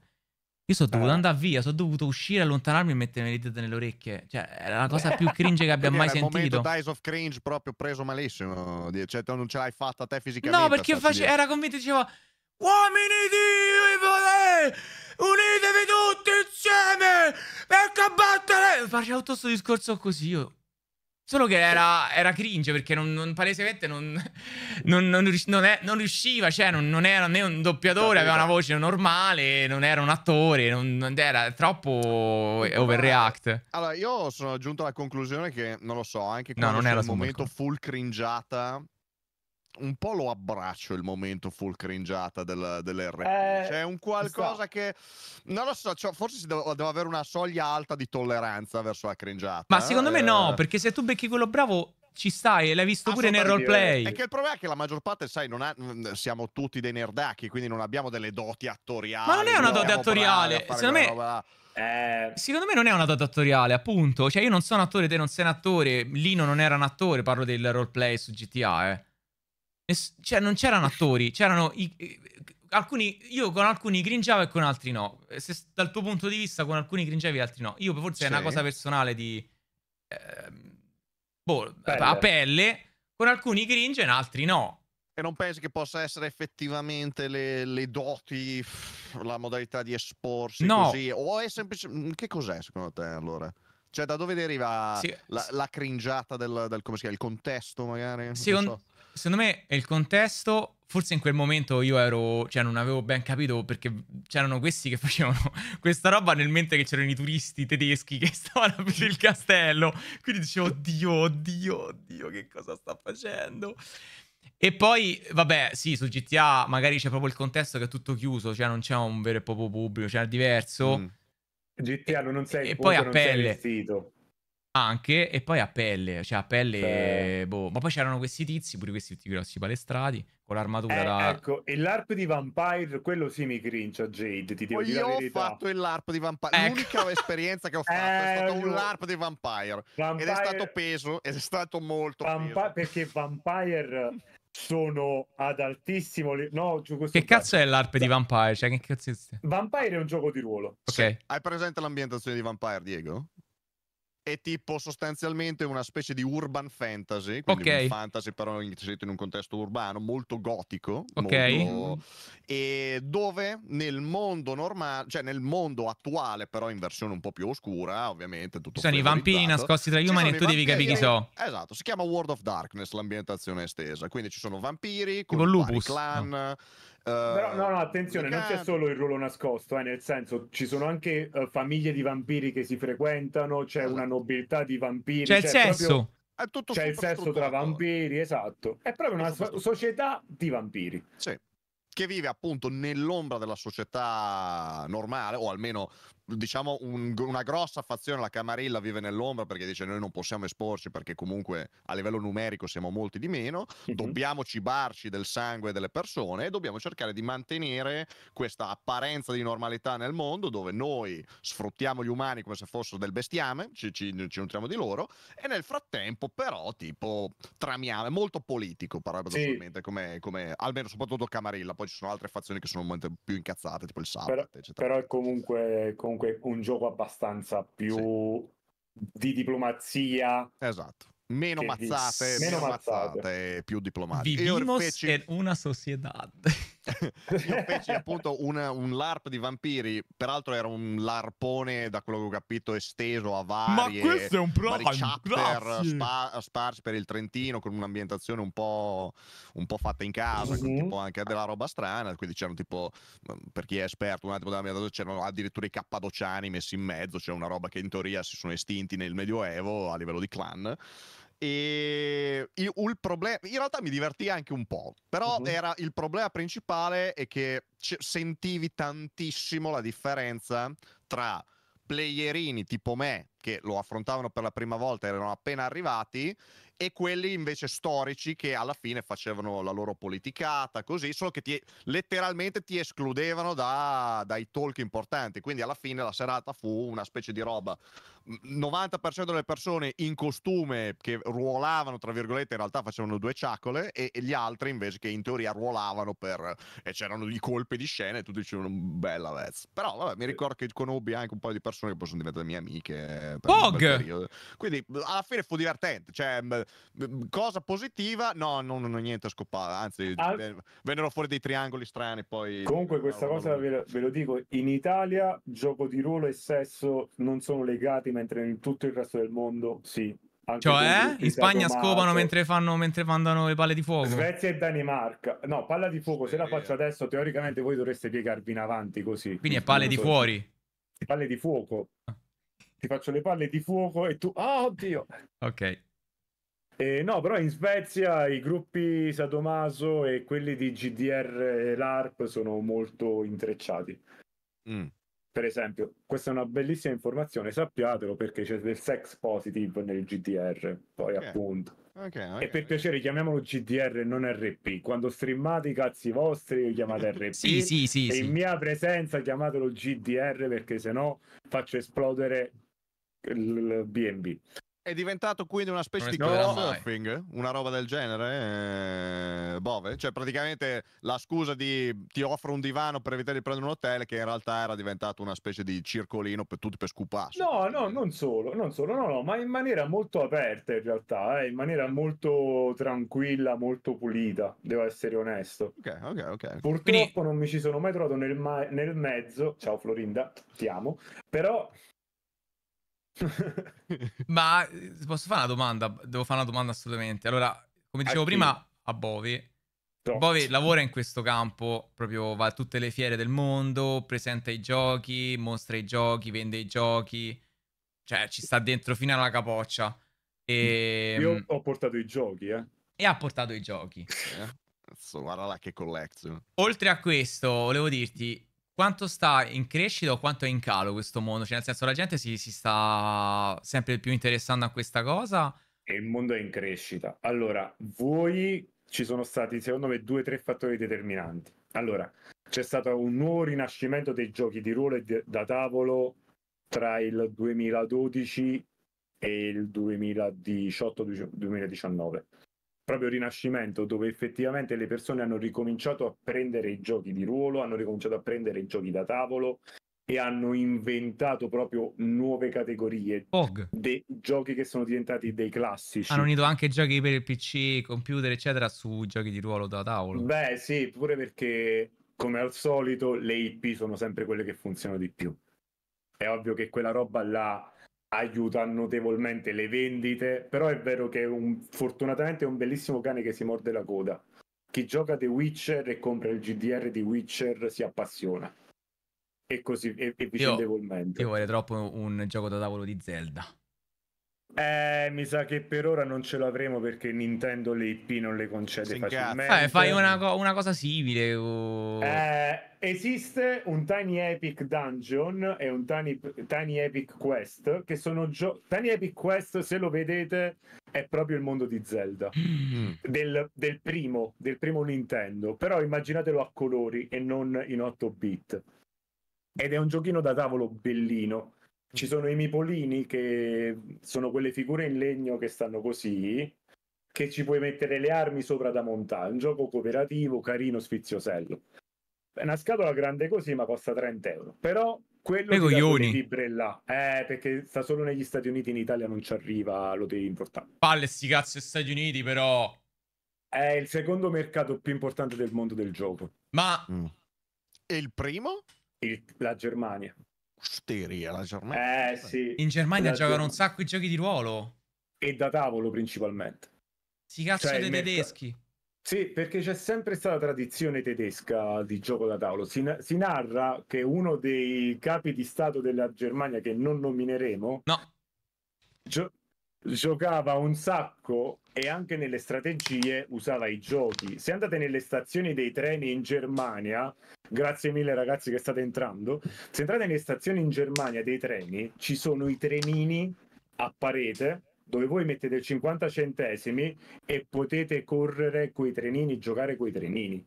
Io sono dovuto eh. andare via, sono dovuto uscire, allontanarmi e mettermi le dita nelle orecchie. Cioè, era la cosa più cringe che abbia mai sentito. Era un momento Dice of Cringe proprio preso malissimo. Cioè, tu non ce l'hai fatta te fisicamente. No, perché face... era convinto, diceva... Uomini di Unitevi tutti insieme per combattere! Facciamo tutto questo discorso così io. Solo che era, era cringe perché non, non palesemente non, non, è, non, riusciva, cioè non, era né un doppiatore, aveva una voce normale, non era un attore, era troppo overreact. Allora io sono giunto alla conclusione che, non lo so, anche quando no, non era un momento full cringiata un po' lo abbraccio il momento full cringiata del, dell'RP. Eh, C'è un qualcosa so. che non lo so, cioè, forse si deve, deve, avere una soglia alta di tolleranza verso la cringiata. Ma secondo eh? me no, eh. perché se tu becchi quello bravo ci stai e l'hai visto ah, pure nel roleplay. È che il problema è che la maggior parte, sai, ha, siamo tutti dei nerdacchi, quindi non abbiamo delle doti attoriali. Ma non è una dote attoriale, secondo me. Eh... Secondo me non è una dote attoriale, appunto. Cioè, io non sono attore, te non sei un attore. Lino non era un attore, parlo del roleplay su GTA, eh cioè, non c'erano attori, c'erano i, alcuni, io con alcuni cringiavo e con altri no. Se, dal tuo punto di vista, con alcuni cringiavi e altri no. Io forse sì. è una cosa personale di... Eh, boh, pelle. a pelle, con alcuni gringe e altri no. E non pensi che possa essere effettivamente le, le doti, la modalità di esporsi no. così? O è semplicemente... Mm, che cos'è secondo te allora? Cioè, da dove deriva sì, la, la cringiata del, del, come si chiama, il contesto magari? Secondo, so secondo me è il contesto forse in quel momento io ero, cioè non avevo ben capito perché c'erano questi che facevano questa roba nel mente che c'erano i turisti tedeschi che stavano a vedere il castello, quindi dicevo oddio, oddio, oddio, che cosa sta facendo? E poi, vabbè, sì, su GTA magari c'è proprio il contesto che è tutto chiuso, cioè non c'è un vero e proprio pubblico, cioè è diverso. Mm. GTA non sei e, e poi a pelle. vestito. Anche, e poi a pelle, cioè a pelle, cioè... boh. Ma poi c'erano questi tizi, pure questi tutti grossi palestrati, con l'armatura eh, da... Ecco, e l'ARP di Vampire, quello sì mi cringe Jade, ti devo dire Io ho fatto LARP di Vampire, ecco. l'unica esperienza che ho fatto è stato eh, un LARP di Vampire. Vampire... Ed è stato peso, ed è stato molto Vampi... peso. Perché Vampire... sono ad altissimo livello. No, che cazzo è l'arp di Vampire? Cioè, che cazzo è? Vampire è un gioco di ruolo. Ok. Sì. Hai presente l'ambientazione di Vampire, Diego? è tipo sostanzialmente una specie di urban fantasy, quindi okay. un fantasy però inserito in un contesto urbano, molto gotico, okay. molto... e dove nel mondo normale, cioè nel mondo attuale però in versione un po' più oscura, ovviamente tutto sono i vampiri nascosti tra gli umani e tu devi capire chi so. Esatto, si chiama World of Darkness l'ambientazione estesa, quindi ci sono vampiri, con vari clan... No. Eh, Però, no, no, attenzione, non c'è solo il ruolo nascosto, eh, nel senso ci sono anche uh, famiglie di vampiri che si frequentano, c'è una esatto. nobiltà di vampiri. C'è il cioè, sesso. Proprio... C'è il sesso tra vampiri, esatto. È proprio una so- società di vampiri. Sì che vive appunto nell'ombra della società normale, o almeno diciamo un, una grossa fazione, la Camarilla vive nell'ombra perché dice noi non possiamo esporci perché comunque a livello numerico siamo molti di meno, mm-hmm. dobbiamo cibarci del sangue delle persone e dobbiamo cercare di mantenere questa apparenza di normalità nel mondo dove noi sfruttiamo gli umani come se fossero del bestiame, ci, ci, ci nutriamo di loro e nel frattempo però tipo tramiamo, è molto politico paradossalmente sì. come, come, almeno soprattutto Camarilla, poi ci sono altre fazioni che sono un po' più incazzate tipo il sabato. Però, eccetera. però comunque, comunque comunque un gioco abbastanza più sì. di diplomazia esatto meno mazzate, meno, meno mazzate. più diplomatiche. Vivimos feci... in una sociedad. io feci appunto una, un LARP di vampiri, peraltro era un larpone, da quello che ho capito, esteso a varie... Ma questo è un chapter spa, sparsi per il Trentino, con un'ambientazione un po', un po fatta in casa, mm-hmm. con mhm. tipo anche della roba strana, quindi c'erano tipo, mm, per chi è esperto un attimo dell'ambientazione, c'erano addirittura i cappadociani messi in mezzo, c'è cioè una roba che in teoria si sono estinti nel Medioevo a livello di clan. E il problema, in realtà mi divertì anche un po', però uh-huh. era il problema principale è che c- sentivi tantissimo la differenza tra playerini tipo me che lo affrontavano per la prima volta, erano appena arrivati, e quelli invece storici che alla fine facevano la loro politicata, così, solo che ti, letteralmente ti escludevano da, dai talk importanti. Quindi alla fine la serata fu una specie di roba 90% delle persone in costume che ruolavano, tra virgolette, in realtà facevano due ciacole e, e gli altri invece che in teoria ruolavano per... e c'erano i colpi di scena e tutti dicevano mm, bella Vez. Però vabbè, mi ricordo che conobbi anche un paio di persone che poi sono diventate mie amiche. Pog! Quindi alla fine fu divertente, cioè cosa positiva, no, non, non niente a scopare, anzi Al... Ah. vennero fuori dei triangoli strani poi... Comunque questa no, cosa ve lo, ve lo dico, in Italia gioco di ruolo e sesso non sono legati mentre in tutto il resto del mondo sì. cioè, eh? in Spagna tomato. scopano mentre fanno mentre mandano le palle di fuoco. Svezia e Danimarca. No, palla di fuoco, se la faccio eh. adesso teoricamente voi dovreste piegarvi in avanti così. Quindi è palle di fuori. Palle di fuoco. Ti faccio le palle di fuoco e tu oh, oddio. Ok. Eh, no, però in Svezia i gruppi Sadomaso e quelli di GDR e LARP sono molto intrecciati. Mm per esempio, questa è una bellissima informazione, sappiatelo perché c'è del sex positive nel GDR, poi okay. appunto. Okay, okay, e per piacere chiamiamolo GDR e non RP. Quando streamate i cazzi vostri lo chiamate RP. sì, sì, sì. E sì. in mia presenza chiamatelo GDR perché sennò faccio esplodere il BNB. È diventato quindi una specie di crowdsurfing, una roba del genere, eh, Bove? Cioè praticamente la scusa di ti offro un divano per evitare di prendere un hotel che in realtà era diventato una specie di circolino per tutti per scuparsi. No, no, non solo, non solo, no, no, ma in maniera molto aperta in realtà, eh, in maniera molto tranquilla, molto pulita, devo essere onesto. Ok, ok, ok. Purtroppo quindi... non mi ci sono mai trovato nel, ma- nel mezzo, ciao Florinda, ti amo, però Ma eh, posso fare una domanda? Devo fare una domanda assolutamente. Allora, come dicevo a prima, a Bovi. Bovi lavora in questo campo, proprio va a tutte le fiere del mondo, presenta i giochi, mostra i giochi, vende i giochi, cioè ci sta dentro fino alla capoccia. E... Ehm, io ho portato i giochi, eh. E ha portato i giochi. guarda là che collection. Oltre a questo, volevo dirti, quanto sta in crescita o quanto è in calo questo mondo? Cioè, nel senso, la gente si, si sta sempre più interessando a questa cosa? il mondo è in crescita. Allora, voi ci sono stati, secondo me, due o tre fattori determinanti. Allora, c'è stato un nuovo rinascimento dei giochi di ruolo de- da tavolo tra il 2012 e il 2018-2019 proprio rinascimento dove effettivamente le persone hanno ricominciato a prendere i giochi di ruolo, hanno ricominciato a prendere i giochi da tavolo e hanno inventato proprio nuove categorie Pog. dei giochi che sono diventati dei classici. Hanno unito anche giochi per il PC, computer, eccetera, su giochi di ruolo da tavolo. Beh, sì, pure perché come al solito le IP sono sempre quelle che funzionano di più. È ovvio che quella roba là aiuta notevolmente le vendite, però è vero che è un, fortunatamente è un bellissimo cane che si morde la coda. Chi gioca The Witcher e compra il GDR di Witcher si appassiona. E così e, e vicendevolmente. Io, io vorrei troppo un gioco da tavolo di Zelda. Eh, mi sa che per ora non ce l'avremo perché Nintendo le IP non le concede si facilmente. Eh, fai una, co- una, cosa simile. Oh. Eh, esiste un Tiny Epic Dungeon e un Tiny, Tiny Epic Quest che sono giochi. Tiny Epic Quest, se lo vedete, è proprio il mondo di Zelda mm-hmm. del, del, primo, del primo Nintendo. Però immaginatelo a colori e non in 8 bit. Ed è un giochino da tavolo bellino ci mm. sono i mipolini che sono quelle figure in legno che stanno così, che ci puoi mettere le armi sopra da montare. Un gioco cooperativo, carino, sfiziosello. È una scatola grande così, ma costa 30 euro. Però quello e coglioni. libre là. Eh, perché sta solo negli Stati Uniti, in Italia non ci arriva, lo devi importare. Palle sti cazzo Stati Uniti, però. È il secondo mercato più importante del mondo del gioco. Ma... Mm. E il primo? Il... la Germania. Steria, la Germania. Eh sì. In Germania esatto. giocano un sacco i giochi di ruolo. E da tavolo principalmente. Si cazzo cioè, dei metta... tedeschi. Sì, perché c'è sempre stata tradizione tedesca di gioco da tavolo. Si, si, narra che uno dei capi di Stato della Germania, che non nomineremo, no. Gio- giocava un sacco e anche nelle strategie usava i giochi. Se andate nelle stazioni dei treni in Germania, grazie mille ragazzi che state entrando, se entrate nelle stazioni in Germania dei treni, ci sono i trenini a parete dove voi mettete il 50 centesimi e potete correre coi trenini, giocare coi trenini.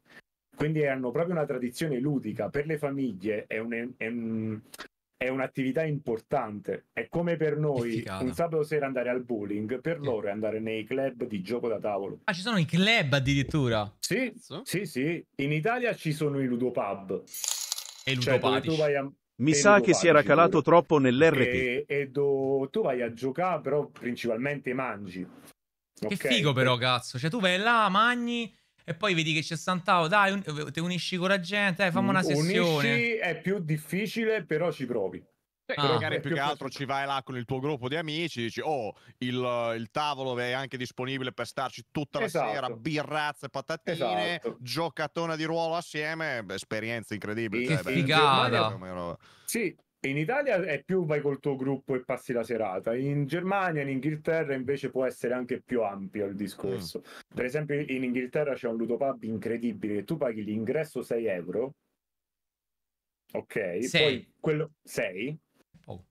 Quindi hanno proprio una tradizione ludica per le famiglie, è un, è un, è un'attività importante. È come per noi un sabato sera andare al bowling, per loro è andare nei club di gioco da tavolo. Ah, ci sono i club addirittura? Sì, Cazzo. sì, sì. In Italia ci sono i ludopub. E cioè, ludopatici. Cioè, a... Mi sa che si era calato pure. troppo nell'RP. E, e do... tu vai a giocare, però principalmente mangi. Che okay. figo però, cazzo. Cioè, tu vai là, mangi, e poi vedi che c'è Sant'Ao, dai, un- eh, ti unisci con la gente, dai, eh, fammi una mm, sessione. Unisci è più difficile, però ci provi. Ah. magari è più che altro ci vai là con il tuo gruppo di amici, dici oh, il, il tavolo è anche disponibile per starci tutta la Esatto. sera, birrazze, patatine, Esatto. giocatona di ruolo assieme, beh, esperienza incredibile. Che cioè, beh, figata. secondo me Sì, in Italia è più vai col tuo gruppo e passi la serata, in Germania, in Inghilterra invece può essere anche più ampio il discorso. Mm. Per esempio in Inghilterra c'è un ludopub incredibile, che tu paghi l'ingresso 6 euro, ok? Sei. quello 6, oh.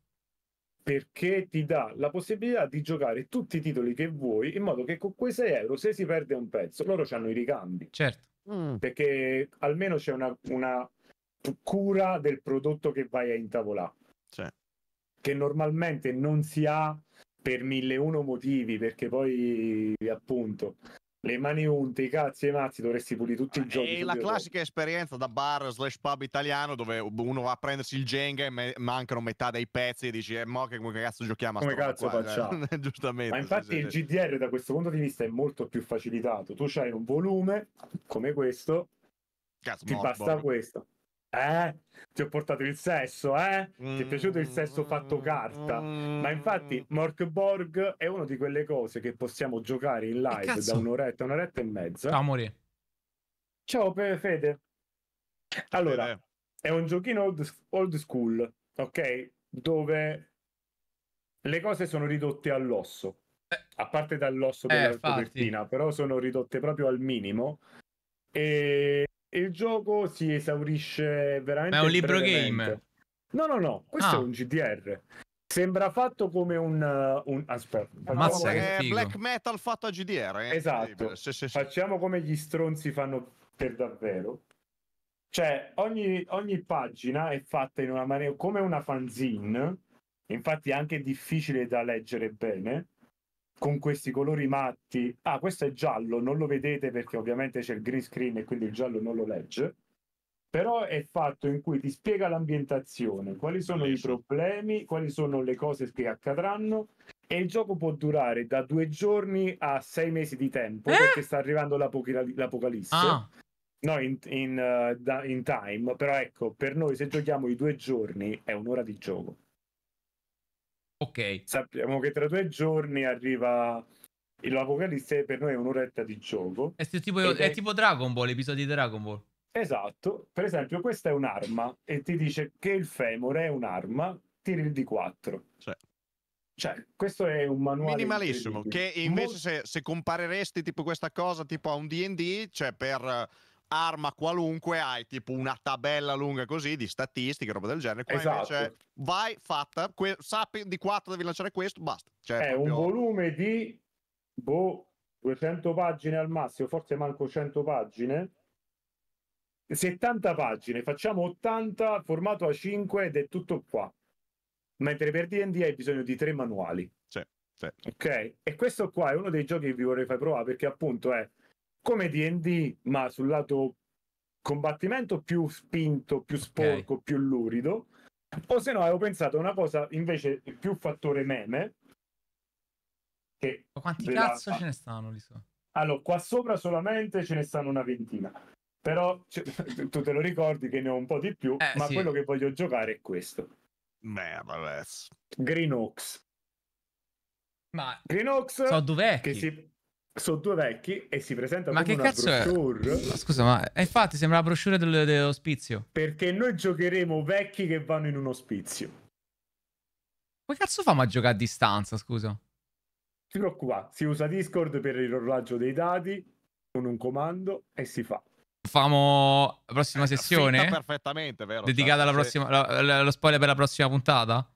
perché ti dà la possibilità di giocare tutti i titoli che vuoi, in modo che con quei 6 euro, se si perde un pezzo, loro hanno i ricambi. Certo. Mm. Perché almeno c'è una, una cura del prodotto che vai a intavolare. Sì. Che normalmente non si ha per mille uno motivi, perché poi appunto le mani unte, i cazzi e i mazzi dovresti pulire tutti i ah, giochi. E la classica roba. esperienza da bar slash pub italiano dove uno va a prendersi il Jenga e me- mancano metà dei pezzi e dici, eh, mo che come cazzo giochiamo a Come cazzo qua, cioè, facciamo? giustamente. Ma infatti sì, il GDR da questo punto di vista è molto più facilitato. Tu hai un volume come questo, cazzo, ti basta questo. Eh? Ti ho portato il sesso, eh? Mm, Ti è piaciuto il sesso fatto mm, carta? Mm, Ma infatti, mm. Mork Borg è una di quelle cose che possiamo giocare in live da un'oretta, un'oretta e mezza. Ah, Ciao, amore. Ciao, Fede. Allora, Bene. è un giochino old, old school, ok? Dove le cose sono ridotte all'osso. Eh. A parte dall'osso della eh, copertina, però sono ridotte proprio al minimo. E il gioco si esaurisce veramente. Ma è un libro game. No, no, no, questo ah. è un GDR. Sembra fatto come un, uh, un aspetta, Ma è figo. black metal fatto a GDR. Esatto. Sì, sì, sì. Facciamo come gli stronzi fanno per davvero. Cioè, ogni, ogni pagina è fatta in una maniera come una fanzine. Infatti, è anche difficile da leggere bene con questi colori matti. Ah, questo è giallo, non lo vedete perché ovviamente c'è il green screen e quindi il giallo non lo legge. Però è fatto in cui ti spiega l'ambientazione, quali sono i problemi, quali sono le cose che accadranno. E il gioco può durare da due giorni a sei mesi di tempo eh? perché sta arrivando l'apocal- l'apocalisse. Ah. No, in, in, uh, da, in time, però ecco, per noi se giochiamo i due giorni è un'ora di gioco. Ok. Sappiamo che tra due giorni arriva l'Apocalisse per noi è un'oretta di gioco. È tipo, è, è tipo Dragon Ball, episodi di Dragon Ball. Esatto, per esempio questa è un'arma e ti dice che il femore è un'arma, tiri il D4. Cioè, cioè questo è un manuale... Minimalissimo, che invece Mol... se, se compareresti tipo questa cosa tipo a un D&D, cioè per arma qualunque hai tipo una tabella lunga così di statistiche, roba del genere. Qua esatto. invece vai, fatta, que- sappi di 4 devi lanciare questo, basta. Cioè, è proprio... un volume di boh, 200 pagine al massimo, forse manco 100 pagine. 70 pagine, facciamo 80, formato A5 ed è tutto qua. Mentre per D&D hai bisogno di tre manuali. Sì, sì. Ok? E questo qua è uno dei giochi che vi vorrei far provare perché appunto è come DD, ma sul lato combattimento più spinto, più sporco, okay. più lurido. O se no, avevo pensato a una cosa invece più fattore meme. Che Ma quanti cazzo ce ne stanno lì so. Allora, qua sopra solamente ce ne stanno una ventina. Però cioè, tu te lo ricordi che ne ho un po' di più, eh, ma sì. quello che voglio giocare è questo. Beh, vabbè. Green Oaks. Ma Green Oaks so dov'è? Che si sono due vecchi e si presentano ma che cazzo brochure. È? Ma scusa, ma eh, infatti sembra la brochure del, dell'ospizio. Perché noi giocheremo vecchi che vanno in un ospizio. Come cazzo fa a giocare a distanza, scusa? Si preoccupa, si usa Discord per il rollaggio dei dati con un comando e si fa. Famo la prossima eh, sessione? Perfettamente, vero? Dedicata alla cioè, prossima, se... la, lo spoiler per la prossima puntata?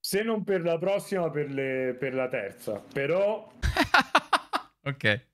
Se non per la prossima, per, le, per la terza. Però Ok.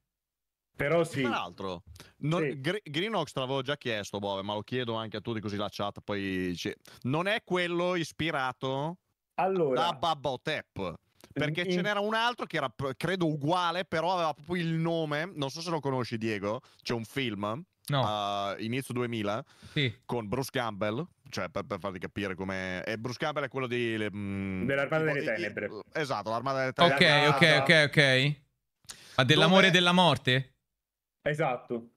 Però sì. Tra l'altro, sì. Gre Greenox te l'avevo già chiesto, Bove, ma lo chiedo anche a tutti così la chat poi Non è quello ispirato allora, da Babotep. Perché mm, in... ce n'era un altro che era, credo, uguale, però aveva proprio il nome. Non so se lo conosci, Diego. C'è un film, no. Uh, inizio 2000, sì. con Bruce Campbell, cioè per, per farvi capire come e Bruce Campbell è quello di mm, dell'armata delle tenebre esatto l'armata delle tenebre ok ok ok ok ma dell'amore dove... della morte? Esatto.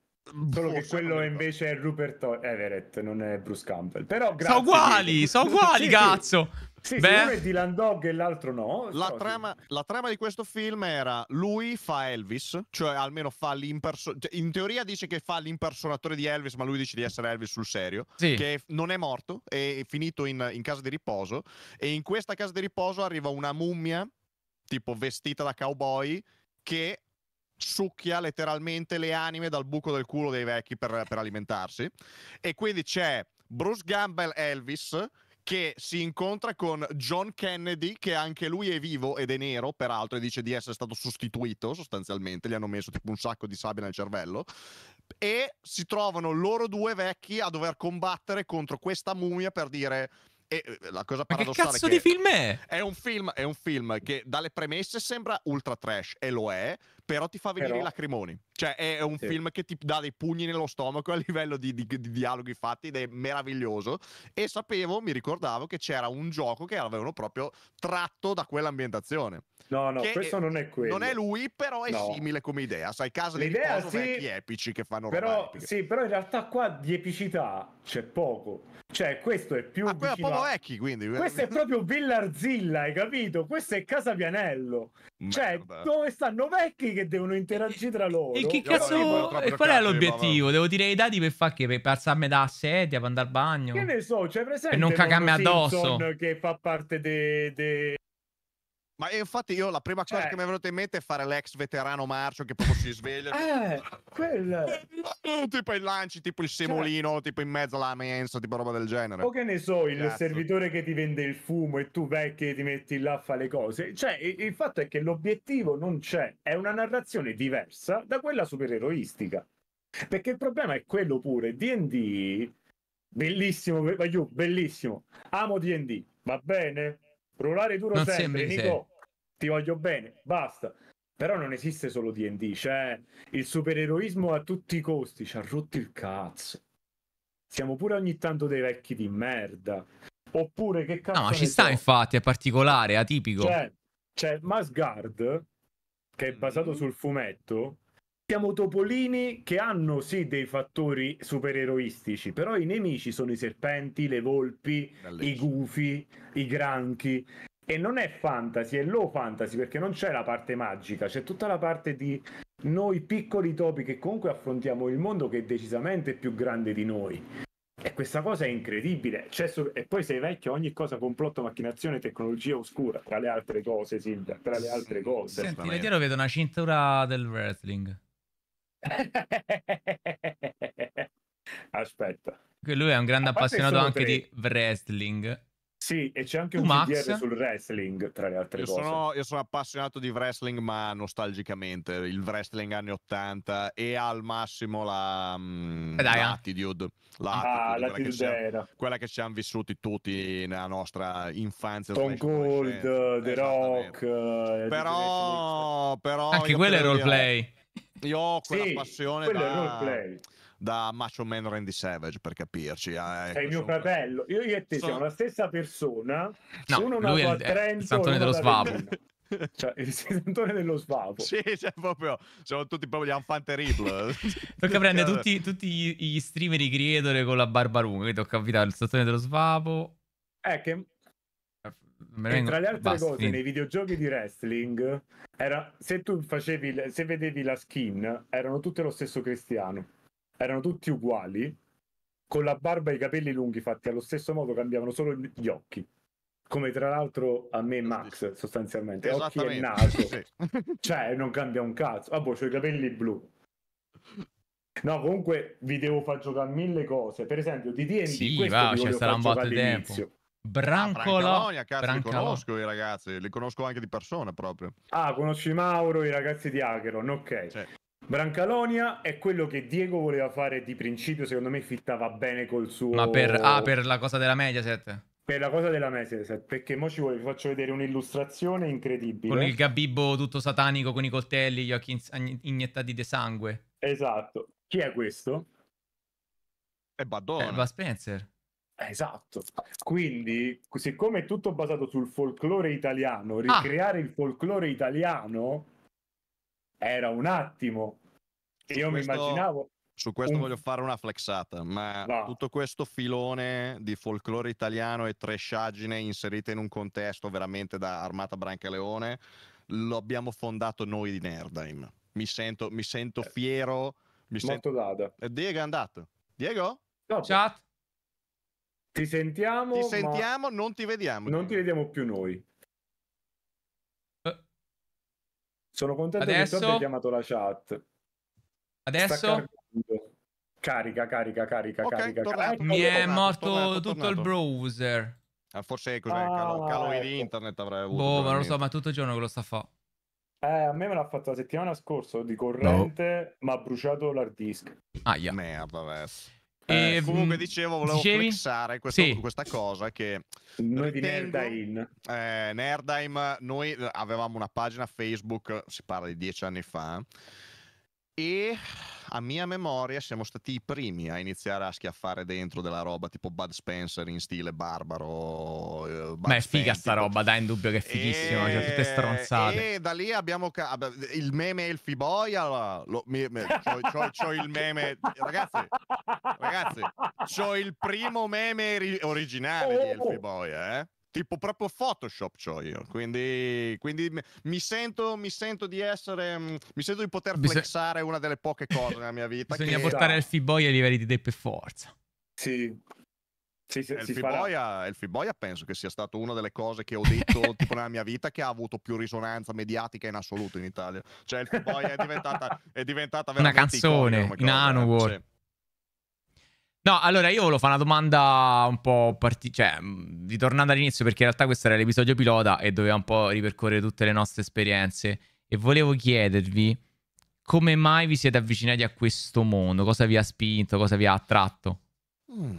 Solo che quello invece è Rupert Everett, non è Bruce Campbell. Però grazie. Sono uguali, sono uguali, sì, cazzo. Sì, Beh. uno è Dylan Dog e l'altro no. La, so, trama, sì. la, trama, di questo film era lui fa Elvis, cioè almeno fa l'impersonatore. Cioè, in teoria dice che fa l'impersonatore di Elvis, ma lui dice di essere Elvis sul serio. Sì. Che non è morto, è finito in, in casa di riposo. E in questa casa di riposo arriva una mummia, tipo vestita da cowboy che succhia letteralmente le anime dal buco del culo dei vecchi per, per alimentarsi. E quindi c'è Bruce Gamble Elvis che si incontra con John Kennedy, che anche lui è vivo ed è nero, peraltro, e dice di essere stato sostituito sostanzialmente, gli hanno messo tipo un sacco di sabbia nel cervello, e si trovano loro due vecchi a dover combattere contro questa mummia per dire e la cosa paradossale Ma che cazzo di film è? È un film, è un film che dalle premesse sembra ultra trash, e lo è, però ti fa venire però... i lacrimoni. Cioè, è un sì. film che ti dà dei pugni nello stomaco a livello di, di, di, dialoghi fatti ed è meraviglioso. E sapevo, mi ricordavo che c'era un gioco che avevano proprio tratto da quell'ambientazione. No, no, questo è, non è quello. Non è lui, però è no. simile come idea. Sai, casa di riposo sì, vecchi epici che fanno però, Sì, però in realtà qua di epicità c'è poco. Cioè, questo è più. Ah, vicino... quello vecchi, quindi. Eh. Questo è proprio Villarzilla, hai capito? Questo è Casa Pianello. Merda. Cioè, dove stanno vecchi che devono interagire tra loro. E chi cazzo... E qual è l'obiettivo? Devo tirare i dadi per fare che? Per alzarmi da sedia, eh, per andare al bagno? Che ne so, c'è cioè, presente... Per non cagarmi addosso. Che fa parte dei... De ma infatti io la prima cosa eh. che mi è venuta in mente è fare l'ex veterano marcio che proprio si sveglia. Eh, quello. tipo il lanci, tipo il cioè semolino, cioè. tipo in mezzo alla mensa, tipo roba del genere. O che ne so, il Cazzo. servitore che ti vende il fumo e tu vecchio ti metti là a fare le cose. Cioè, il, il fatto è che l'obiettivo non c'è, è una narrazione diversa da quella supereroistica. Perché il problema è quello pure, D&D, bellissimo, bellissimo, amo D&D, va bene? Rulare duro non sempre, Nico. Ti voglio bene, basta. Però non esiste solo DD, cioè il supereroismo a tutti i costi ci ha rotto il cazzo. Siamo pure ogni tanto dei vecchi di merda. Oppure che cazzo. No, ma ci sta, so? infatti, è particolare, è atipico. Cioè, cioè Masgard, che è mm. basato sul fumetto, siamo topolini che hanno sì dei fattori supereroistici, però i nemici sono i serpenti, le volpi, Bellissimo. i gufi, i granchi. E non è fantasy, è low fantasy perché non c'è la parte magica, c'è tutta la parte di noi piccoli topi che comunque affrontiamo il mondo che è decisamente più grande di noi. E questa cosa è incredibile. C'è so- e poi sei vecchio, ogni cosa complotto, macchinazione, tecnologia oscura, tra le altre cose, Silvia, tra le altre cose. Senti, io vedo una cintura del wrestling. Aspetta. Lui è un grande appassionato anche di wrestling. Sì, e c'è anche un Max? GDR sul wrestling, tra le altre io cose. Sono, io sono appassionato di wrestling, ma nostalgicamente, il wrestling anni 80 e al massimo la mm, eh dai, eh. l'attitude. Ah, l'attitude quella che ci hanno vissuti tutti nella nostra infanzia. Stone Cold, The Rock. Eh, però, però... Anche quello è roleplay. Io ho quella sì, passione da, da Macho Man Randy Savage, per capirci. Eh, ecco, Sei mio fratello. Io, e te sono... siamo la stessa persona. No, uno nato è, a Trento. Santone dello Svavo. cioè, il sentore dello svavo. Sì, cioè, proprio, siamo tutti proprio gli fan terrible. tocca prendere tutti, tutti gli, streamer, di creator con la barba lunga, quindi tocca invitare il sentore dello svavo. è eh, che e tra le altre Basta, cose, finito. nei videogiochi di wrestling, era, se tu facevi, se vedevi la skin, erano tutte lo stesso cristiano, erano tutti uguali, con la barba e i capelli lunghi fatti allo stesso modo, cambiavano solo gli occhi. Come tra l'altro a me Max sostanzialmente, occhi e naso. sì. Cioè, non cambia un cazzo. Ah, boh, ho i capelli blu. No, comunque vi devo far giocare mille cose. Per esempio, di D&D sì, questo va, ci sarà un botto di tempo. Brancola. Ah, cazzo, li conosco i ragazzi, li conosco anche di persona proprio. Ah, conosci Mauro, i ragazzi di Acheron, ok. Sì. Brancalonia è quello che Diego voleva fare di principio, secondo me fittava bene col suo... Ma per, ah, per la cosa della Mediaset? Per la cosa della Mediaset, perché mo ci vuole, vi faccio vedere un'illustrazione incredibile. Con il gabibbo tutto satanico, con i coltelli, gli occhi iniettati di sangue. Esatto. Chi è questo? È Badone. È eh, Bud Spencer. Esatto, quindi siccome è tutto basato sul folklore italiano, ah. ricreare ah. il folklore italiano era un attimo. Su Io questo, mi immaginavo... Su questo un... voglio fare una flexata, ma Va. tutto questo filone di folklore italiano e tresciaggine inserite in un contesto veramente da Armata Branca Leone, lo abbiamo fondato noi di Nerdheim. Mi sento, mi sento eh, fiero. Mi Molto sento... Dada. Eh, Diego è andato. Diego? No, Chat. Ti sentiamo. Ti sentiamo, non ti vediamo. Non ti vediamo più noi. Eh. Sono contento Adesso... che tu abbia chiamato la chat. Adesso? Carica, carica, carica, okay, carica, carica. Mi è morto tutto il browser. Ah, forse cos'è? Ah, calo, calo ecco. internet avrei avuto. Boh, ma lo so, ma tutto il giorno che lo sta a fa. Eh, a me me l'ha fatto la settimana scorsa di corrente, no. ma ha bruciato l'hard disk. Aia. Ah, yeah. Merda, vabbè. Eh, ehm, comunque dicevo, volevo dicevi? flexare questo, sì. questa cosa che... Noi ritengo, di Nerdime. Eh, Nerdime, noi avevamo una pagina Facebook, si parla di dieci anni fa, e a mia memoria siamo stati i primi a iniziare a schiaffare dentro della roba tipo Bud Spencer in stile barbaro. Eh, Bud è figa tipo. sta roba, dai, in dubbio che è fighissima, e... cioè tutte eh, stronzate. E da lì abbiamo ca- il meme Elfie Boy, allora, c'ho, il meme, ragazzi, ragazzi, c'ho il primo meme ri- originale oh. di Elfie Boy, eh tipo proprio Photoshop ho io, quindi, quindi mi, sento, mi, sento, di essere, mm, mi sento di poter flexare una delle poche cose nella mia vita. Bisogna che... portare Elfie Boy ai livelli di te per forza. Sì, sì, sì, Elfie, eh, Boya, penso che sia stato una delle cose che ho detto tipo nella mia vita che ha avuto più risonanza mediatica in assoluto in Italia. Cioè Elfie Boya è diventata, è diventata veramente una canzone, in Nanowar. Eh. Sì. No, allora io volevo fare una domanda un po' parti- cioè, mm, ritornando all'inizio, perché in realtà questo era l'episodio pilota e doveva un po' ripercorrere tutte le nostre esperienze. E volevo chiedervi come mai vi siete avvicinati a questo mondo? Cosa vi ha spinto? Cosa vi ha attratto? Mm.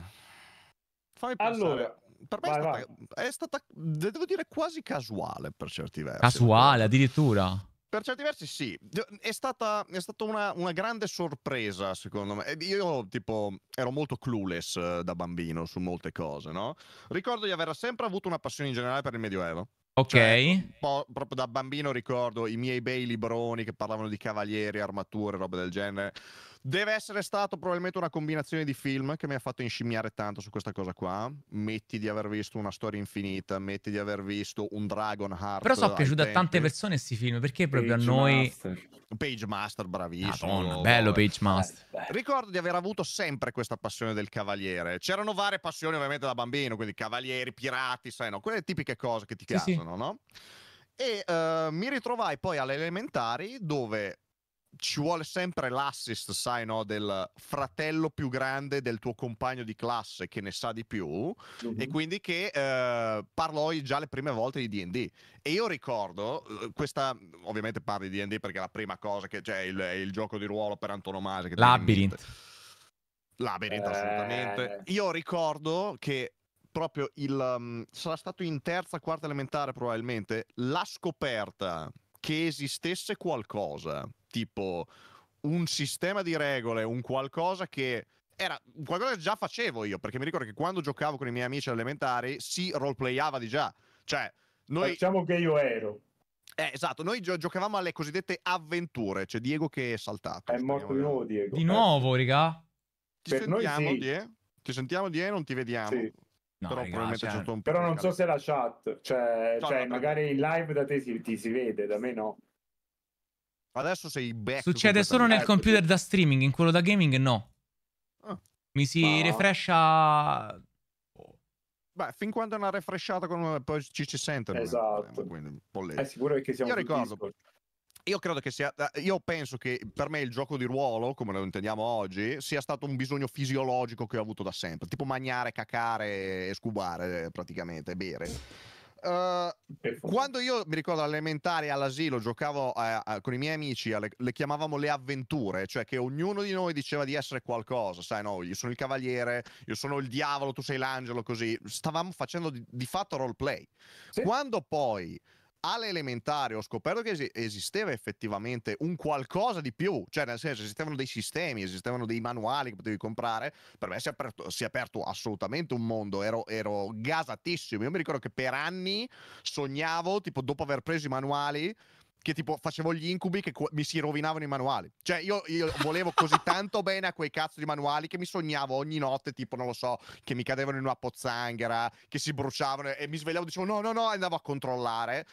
Fammi Allora, per me vai, è, stata, è, stata, devo dire, quasi casuale per certi versi. Casuale, addirittura? Per certi versi sì, è stata, è stata una, una, grande sorpresa secondo me. Io tipo ero molto clueless eh, da bambino su molte cose, no? Ricordo di aver sempre avuto una passione in generale per il Medioevo. Ok. Cioè, proprio da bambino ricordo i miei bei libroni che parlavano di cavalieri, armature, roba del genere. Deve essere stato probabilmente una combinazione di film che mi ha fatto inscimmiare tanto su questa cosa qua. Metti di aver visto una storia infinita, metti di aver visto un Dragon Heart. Però sono piaciuto a tante persone questi film, perché proprio Page a noi... Master. Page Master, bravissimo. Madonna, bello Page Master. Ricordo di aver avuto sempre questa passione del cavaliere. C'erano varie passioni ovviamente da bambino, quindi cavalieri, pirati, sai no? Quelle tipiche cose che ti sì, piacciono, sì. no? E uh, mi ritrovai poi alle elementari dove ci vuole sempre l'assist, sai, no, del fratello più grande del tuo compagno di classe che ne sa di più mm-hmm. e mhm. quindi che eh, parlò già le prime volte di D&D e io ricordo eh, questa ovviamente parli di D&D perché è la prima cosa che cioè il, il gioco di ruolo per antonomasia che Labyrinth Labyrinth eh... assolutamente io ricordo che proprio il um, sarà stato in terza quarta elementare probabilmente la scoperta che esistesse qualcosa tipo un sistema di regole, un qualcosa che era qualcosa che già facevo io, perché mi ricordo che quando giocavo con i miei amici elementari si roleplayava di già. Cioè, noi... Diciamo che io ero. Eh, esatto, noi gio- giocavamo alle cosiddette avventure. C'è Diego che è saltato. È morto di nuovo, Diego. Di eh. nuovo, raga. Ti per sentiamo, sì. Die? Ti sentiamo, Die? Non ti vediamo. Sì. No, però, raga, cioè... però non so se la chat, cioè, no, cioè no, magari in live da te si, ti si vede, da me no. Adesso sei back. Succede solo nel computer cioè. da streaming, in quello da gaming no. Ah. Mi si ma... refresha... Beh, fin quando è una refresciata, con poi ci si sente. Esatto. Eh, quindi, è sicuro che siamo Io ricordo, io credo che sia. Eh, io penso che per me il gioco di ruolo, come lo intendiamo oggi, sia stato un bisogno fisiologico che ho avuto da sempre. Tipo mangiare, cacare e scubare praticamente, bere quando io mi ricordo all'elementare all'asilo giocavo a, con i miei amici, alle, le chiamavamo le avventure, cioè che ognuno di noi diceva di essere qualcosa, sai, no, io sono il cavaliere, io sono il diavolo, tu sei l'angelo, così. Stavamo facendo di, di fatto roleplay. Sì. Quando poi all'elementare ho scoperto che es- esisteva effettivamente un qualcosa di più, cioè nel senso esistevano dei sistemi, esistevano dei manuali che potevi comprare, per me si è aperto, si è aperto assolutamente un mondo, ero, ero gasatissimo, io mi ricordo che per anni sognavo, tipo dopo aver preso i manuali, che tipo facevo gli incubi che mi si rovinavano i manuali. Cioè io, io volevo così tanto bene a quei cazzo di manuali che mi sognavo ogni notte, tipo non lo so, che mi cadevano in una pozzanghera, che si bruciavano e mi svegliavo dicevo no, no, no, andavo a controllare.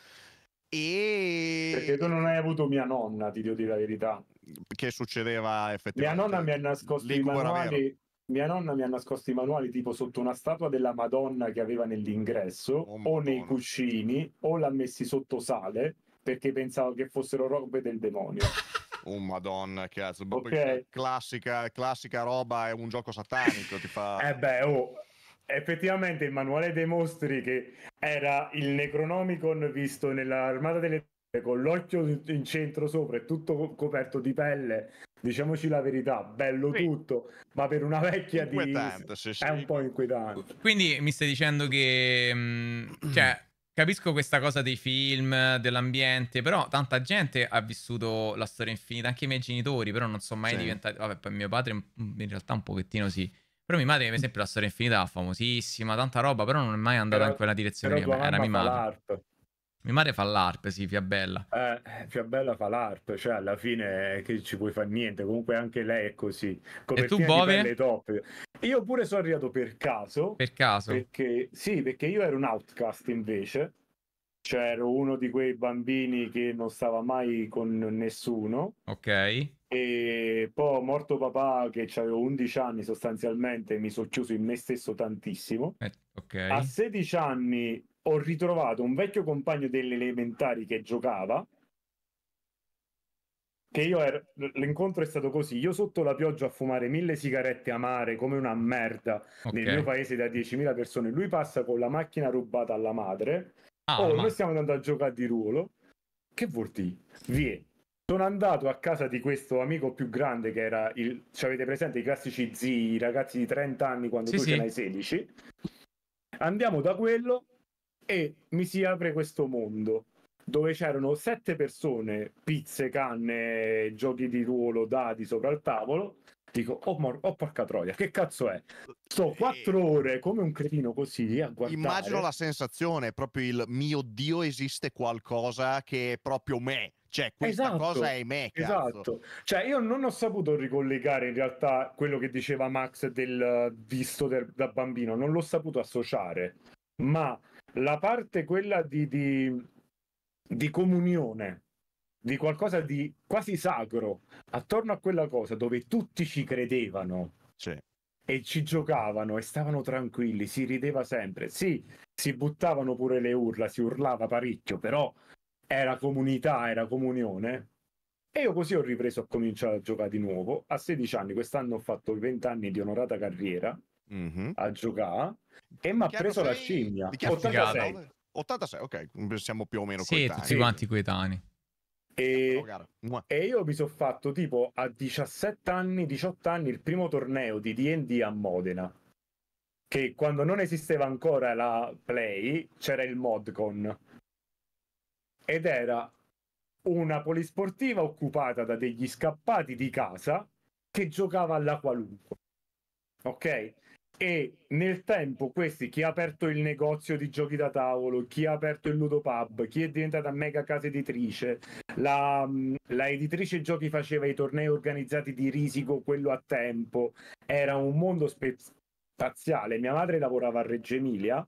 E... Perché tu non hai avuto mia nonna, ti devo dire la verità. Che succedeva effettivamente. Mia nonna mi ha nascosto i manuali mia nonna mi ha nascosto i manuali tipo sotto una statua della Madonna che aveva nell'ingresso, oh, o nei cucini, o l'ha messi sotto sale perché pensavo che fossero robe del demonio. Oh madonna, cazzo. Boh, okay. Cioè, classica, classica roba, è un gioco satanico. Ti fa... Eh beh, oh, effettivamente il manuale dei mostri che era il Necronomicon visto nell'armata delle con l'occhio in centro sopra e tutto coperto di pelle diciamoci la verità bello sì. tutto ma per una vecchia di... Sì, sì. è un po' inquietante quindi mi stai dicendo che mm, cioè Capisco questa cosa dei film, dell'ambiente, però tanta gente ha vissuto la storia infinita, anche i miei genitori, però non sono mai sì. diventati... Vabbè, poi mio padre mm, in realtà un pochettino sì. Però mia madre, per esempio, la storia infinita è famosissima, tanta roba, però non è mai andata però, in quella direzione lì. Era mia madre. L'ARP. Mia madre fa l'ARP, sì, Fiabella. Eh, eh Fiabella fa l'ARP, cioè alla fine che ci puoi fare niente, comunque anche lei è così. Copertina e tu, Bove? Io pure sono arrivato per caso. Per caso? Perché, sì, perché io ero un outcast invece. Cioè ero uno di quei bambini che non stava mai con nessuno. Ok. E poi morto papà, che avevo 11 anni sostanzialmente, mi sono chiuso in me stesso tantissimo. Eh, okay. A 16 anni ho ritrovato un vecchio compagno delle elementari che giocava che io ero, l'incontro è stato così, io sotto la pioggia a fumare mille sigarette amare come una merda okay. nel mio paese da 10.000 persone, lui passa con la macchina rubata alla madre, ah, oh, ma... noi stiamo andando a giocare di ruolo, che vuol dire? Vie. Sono andato a casa di questo amico più grande che era il, ci avete presente i classici zii, i ragazzi di 30 anni quando sì, tu sì. ce n'hai 16. Andiamo da quello e mi si apre questo mondo dove c'erano sette persone, pizze, canne, giochi di ruolo, dati sopra il tavolo. Dico, oh, mor- oh porca troia, che cazzo è? Sto eh, quattro e... Eh. ore come un cretino così a guardare. Immagino la sensazione, proprio il mio Dio esiste qualcosa che è proprio me. Cioè, questa esatto, cosa è me. Cazzo. Esatto. Cioè, io non ho saputo ricollegare in realtà quello che diceva Max del visto del, da bambino, non l'ho saputo associare. Ma la parte quella di, di di comunione, di qualcosa di quasi sacro, attorno a quella cosa dove tutti ci credevano. Sì. E ci giocavano e stavano tranquilli, si rideva sempre. Sì, si buttavano pure le urla, si urlava parecchio, però era comunità, era comunione. E io così ho ripreso a cominciare a giocare di nuovo. A 16 anni, quest'anno ho fatto i 20 anni di onorata carriera mm-hmm. a giocare e mi ha preso sei... la scimmia. 86. 86, ok, siamo più o meno sì, coetanei. tutti quanti coetanei. E, eh, e, io mi sono fatto tipo a 17 anni, 18 anni il primo torneo di DD a Modena. Che quando non esisteva ancora la Play c'era il Modcon. Ed era una polisportiva occupata da degli scappati di casa che giocava alla qualunque. Ok? e nel tempo questi, chi ha aperto il negozio di giochi da tavolo, chi ha aperto il ludopub, chi è diventata mega casa editrice, la, mm, la editrice giochi faceva i tornei organizzati di risico, quello a tempo, era un mondo spaziale. Mia madre lavorava a Reggio Emilia,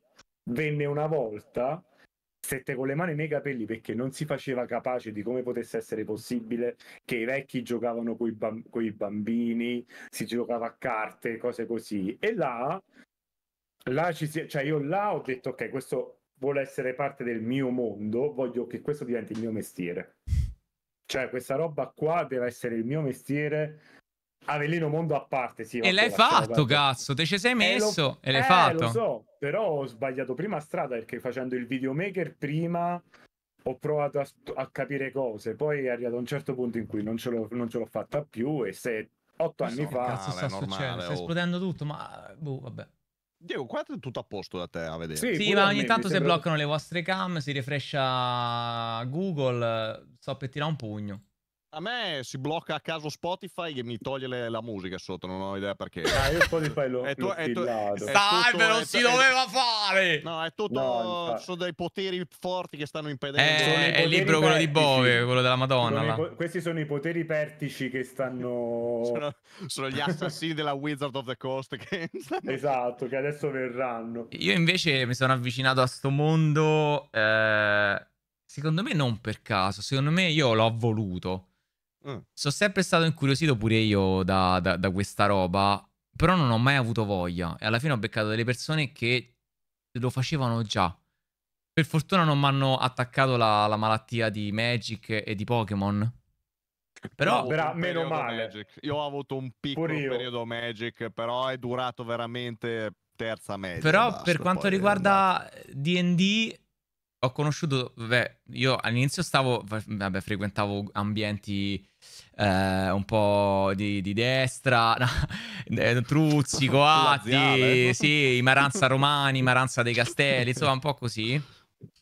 venne una volta stette con le mani nei capelli perché non si faceva capace di come potesse essere possibile che i vecchi giocavano con i bamb- bambini, si giocava a carte, cose così. E là, là ci si- cioè io là ho detto ok, questo vuole essere parte del mio mondo, voglio che questo diventi il mio mestiere. Cioè questa roba qua deve essere il mio mestiere Avellino mondo a parte, sì. E l'hai fatto, cioè. cazzo, te ci sei eh, messo e, lo... e l'hai eh, fatto. lo so, però ho sbagliato prima strada perché facendo il videomaker prima ho provato a, a capire cose, poi è arrivato a un certo punto in cui non ce l'ho, fatta più e se otto anni so, fa... Cazzo sta normale, succedendo? Sta oh. esplodendo tutto, ma... Boh, vabbè. Diego, qua è tutto a posto da te a vedere. Sì, sì ma ogni me, tanto se sembra... bloccano le vostre cam, si refrescia Google, sto per tirare un pugno. A me si blocca a caso Spotify e mi toglie le, la musica sotto, non ho idea perché. Ah, io Spotify lo, è tu, l'ho è tu, è Salve, non si doveva fare! No, è tutto... No, sono dei poteri forti che stanno impedendo... Eh, è il libro quello di Bove, quello della Madonna. Sono i, questi sono i poteri pertici che stanno... sono, sono gli assassini della Wizard of the Coast che... esatto, che adesso verranno. Io invece mi sono avvicinato a sto mondo... Eh, secondo me non per caso, secondo me io l'ho voluto. Mm. Sono sempre stato incuriosito pure io da, da, da questa roba, però non ho mai avuto voglia. E alla fine ho beccato delle persone che lo facevano già. Per fortuna non mi hanno attaccato la, la, malattia di Magic e di Pokémon. Però, però meno male. Magic. Io ho avuto un piccolo periodo Magic, però è durato veramente terza media. Però basta, per quanto riguarda DD, ho conosciuto, beh, io all'inizio stavo, vabbè, frequentavo ambienti eh, un po' di, di destra, no, eh, Truzzi, Coatti, sì, i Maranza Romani, Maranza dei Castelli, insomma un po' così.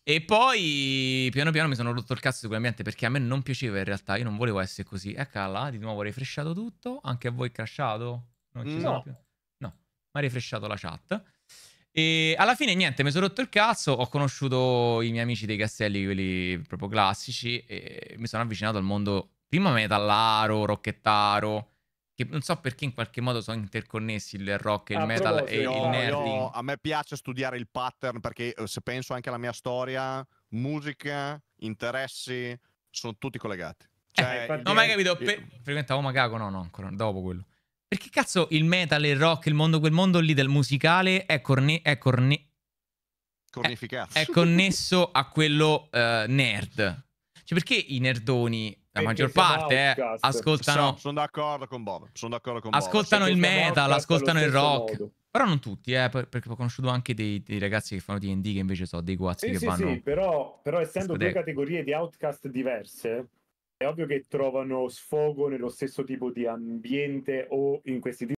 E poi piano piano mi sono rotto il cazzo di quell'ambiente perché a me non piaceva in realtà, io non volevo essere così. Eccola, di nuovo ho refresciato tutto, anche a voi crashato? Non ci no. sono più. No, ma ha refresciato la chat. E alla fine niente, mi sono rotto il cazzo, ho conosciuto i miei amici dei castelli, quelli proprio classici, e mi sono avvicinato al mondo prima metallaro, rocchettaro, che non so perché in qualche modo sono interconnessi il rock, il ah, metal e no, il nerding. No, a me piace studiare il pattern perché eh, se penso anche alla mia storia, musica, interessi, sono tutti collegati. Eh, cioè, eh, no, ma hai capito? Io... frequentavo Macaco? No, no, ancora dopo quello. Perché cazzo il metal, il rock, il mondo, quel mondo lì del musicale è, corne- è, corne- è, è connesso a quello uh, nerd? Cioè perché i nerdoni la perché maggior parte eh, ascoltano. Sono, d'accordo con Bob. Sono d'accordo con Bob. Ascoltano il metal, ascoltano il rock. Modo. Però non tutti, eh, perché ho conosciuto anche dei, dei ragazzi che fanno DD che invece so dei guazzi sì, che sì, vanno. Sì, però, però essendo due categorie di outcast diverse, è ovvio che trovano sfogo nello stesso tipo di ambiente o in questi tipi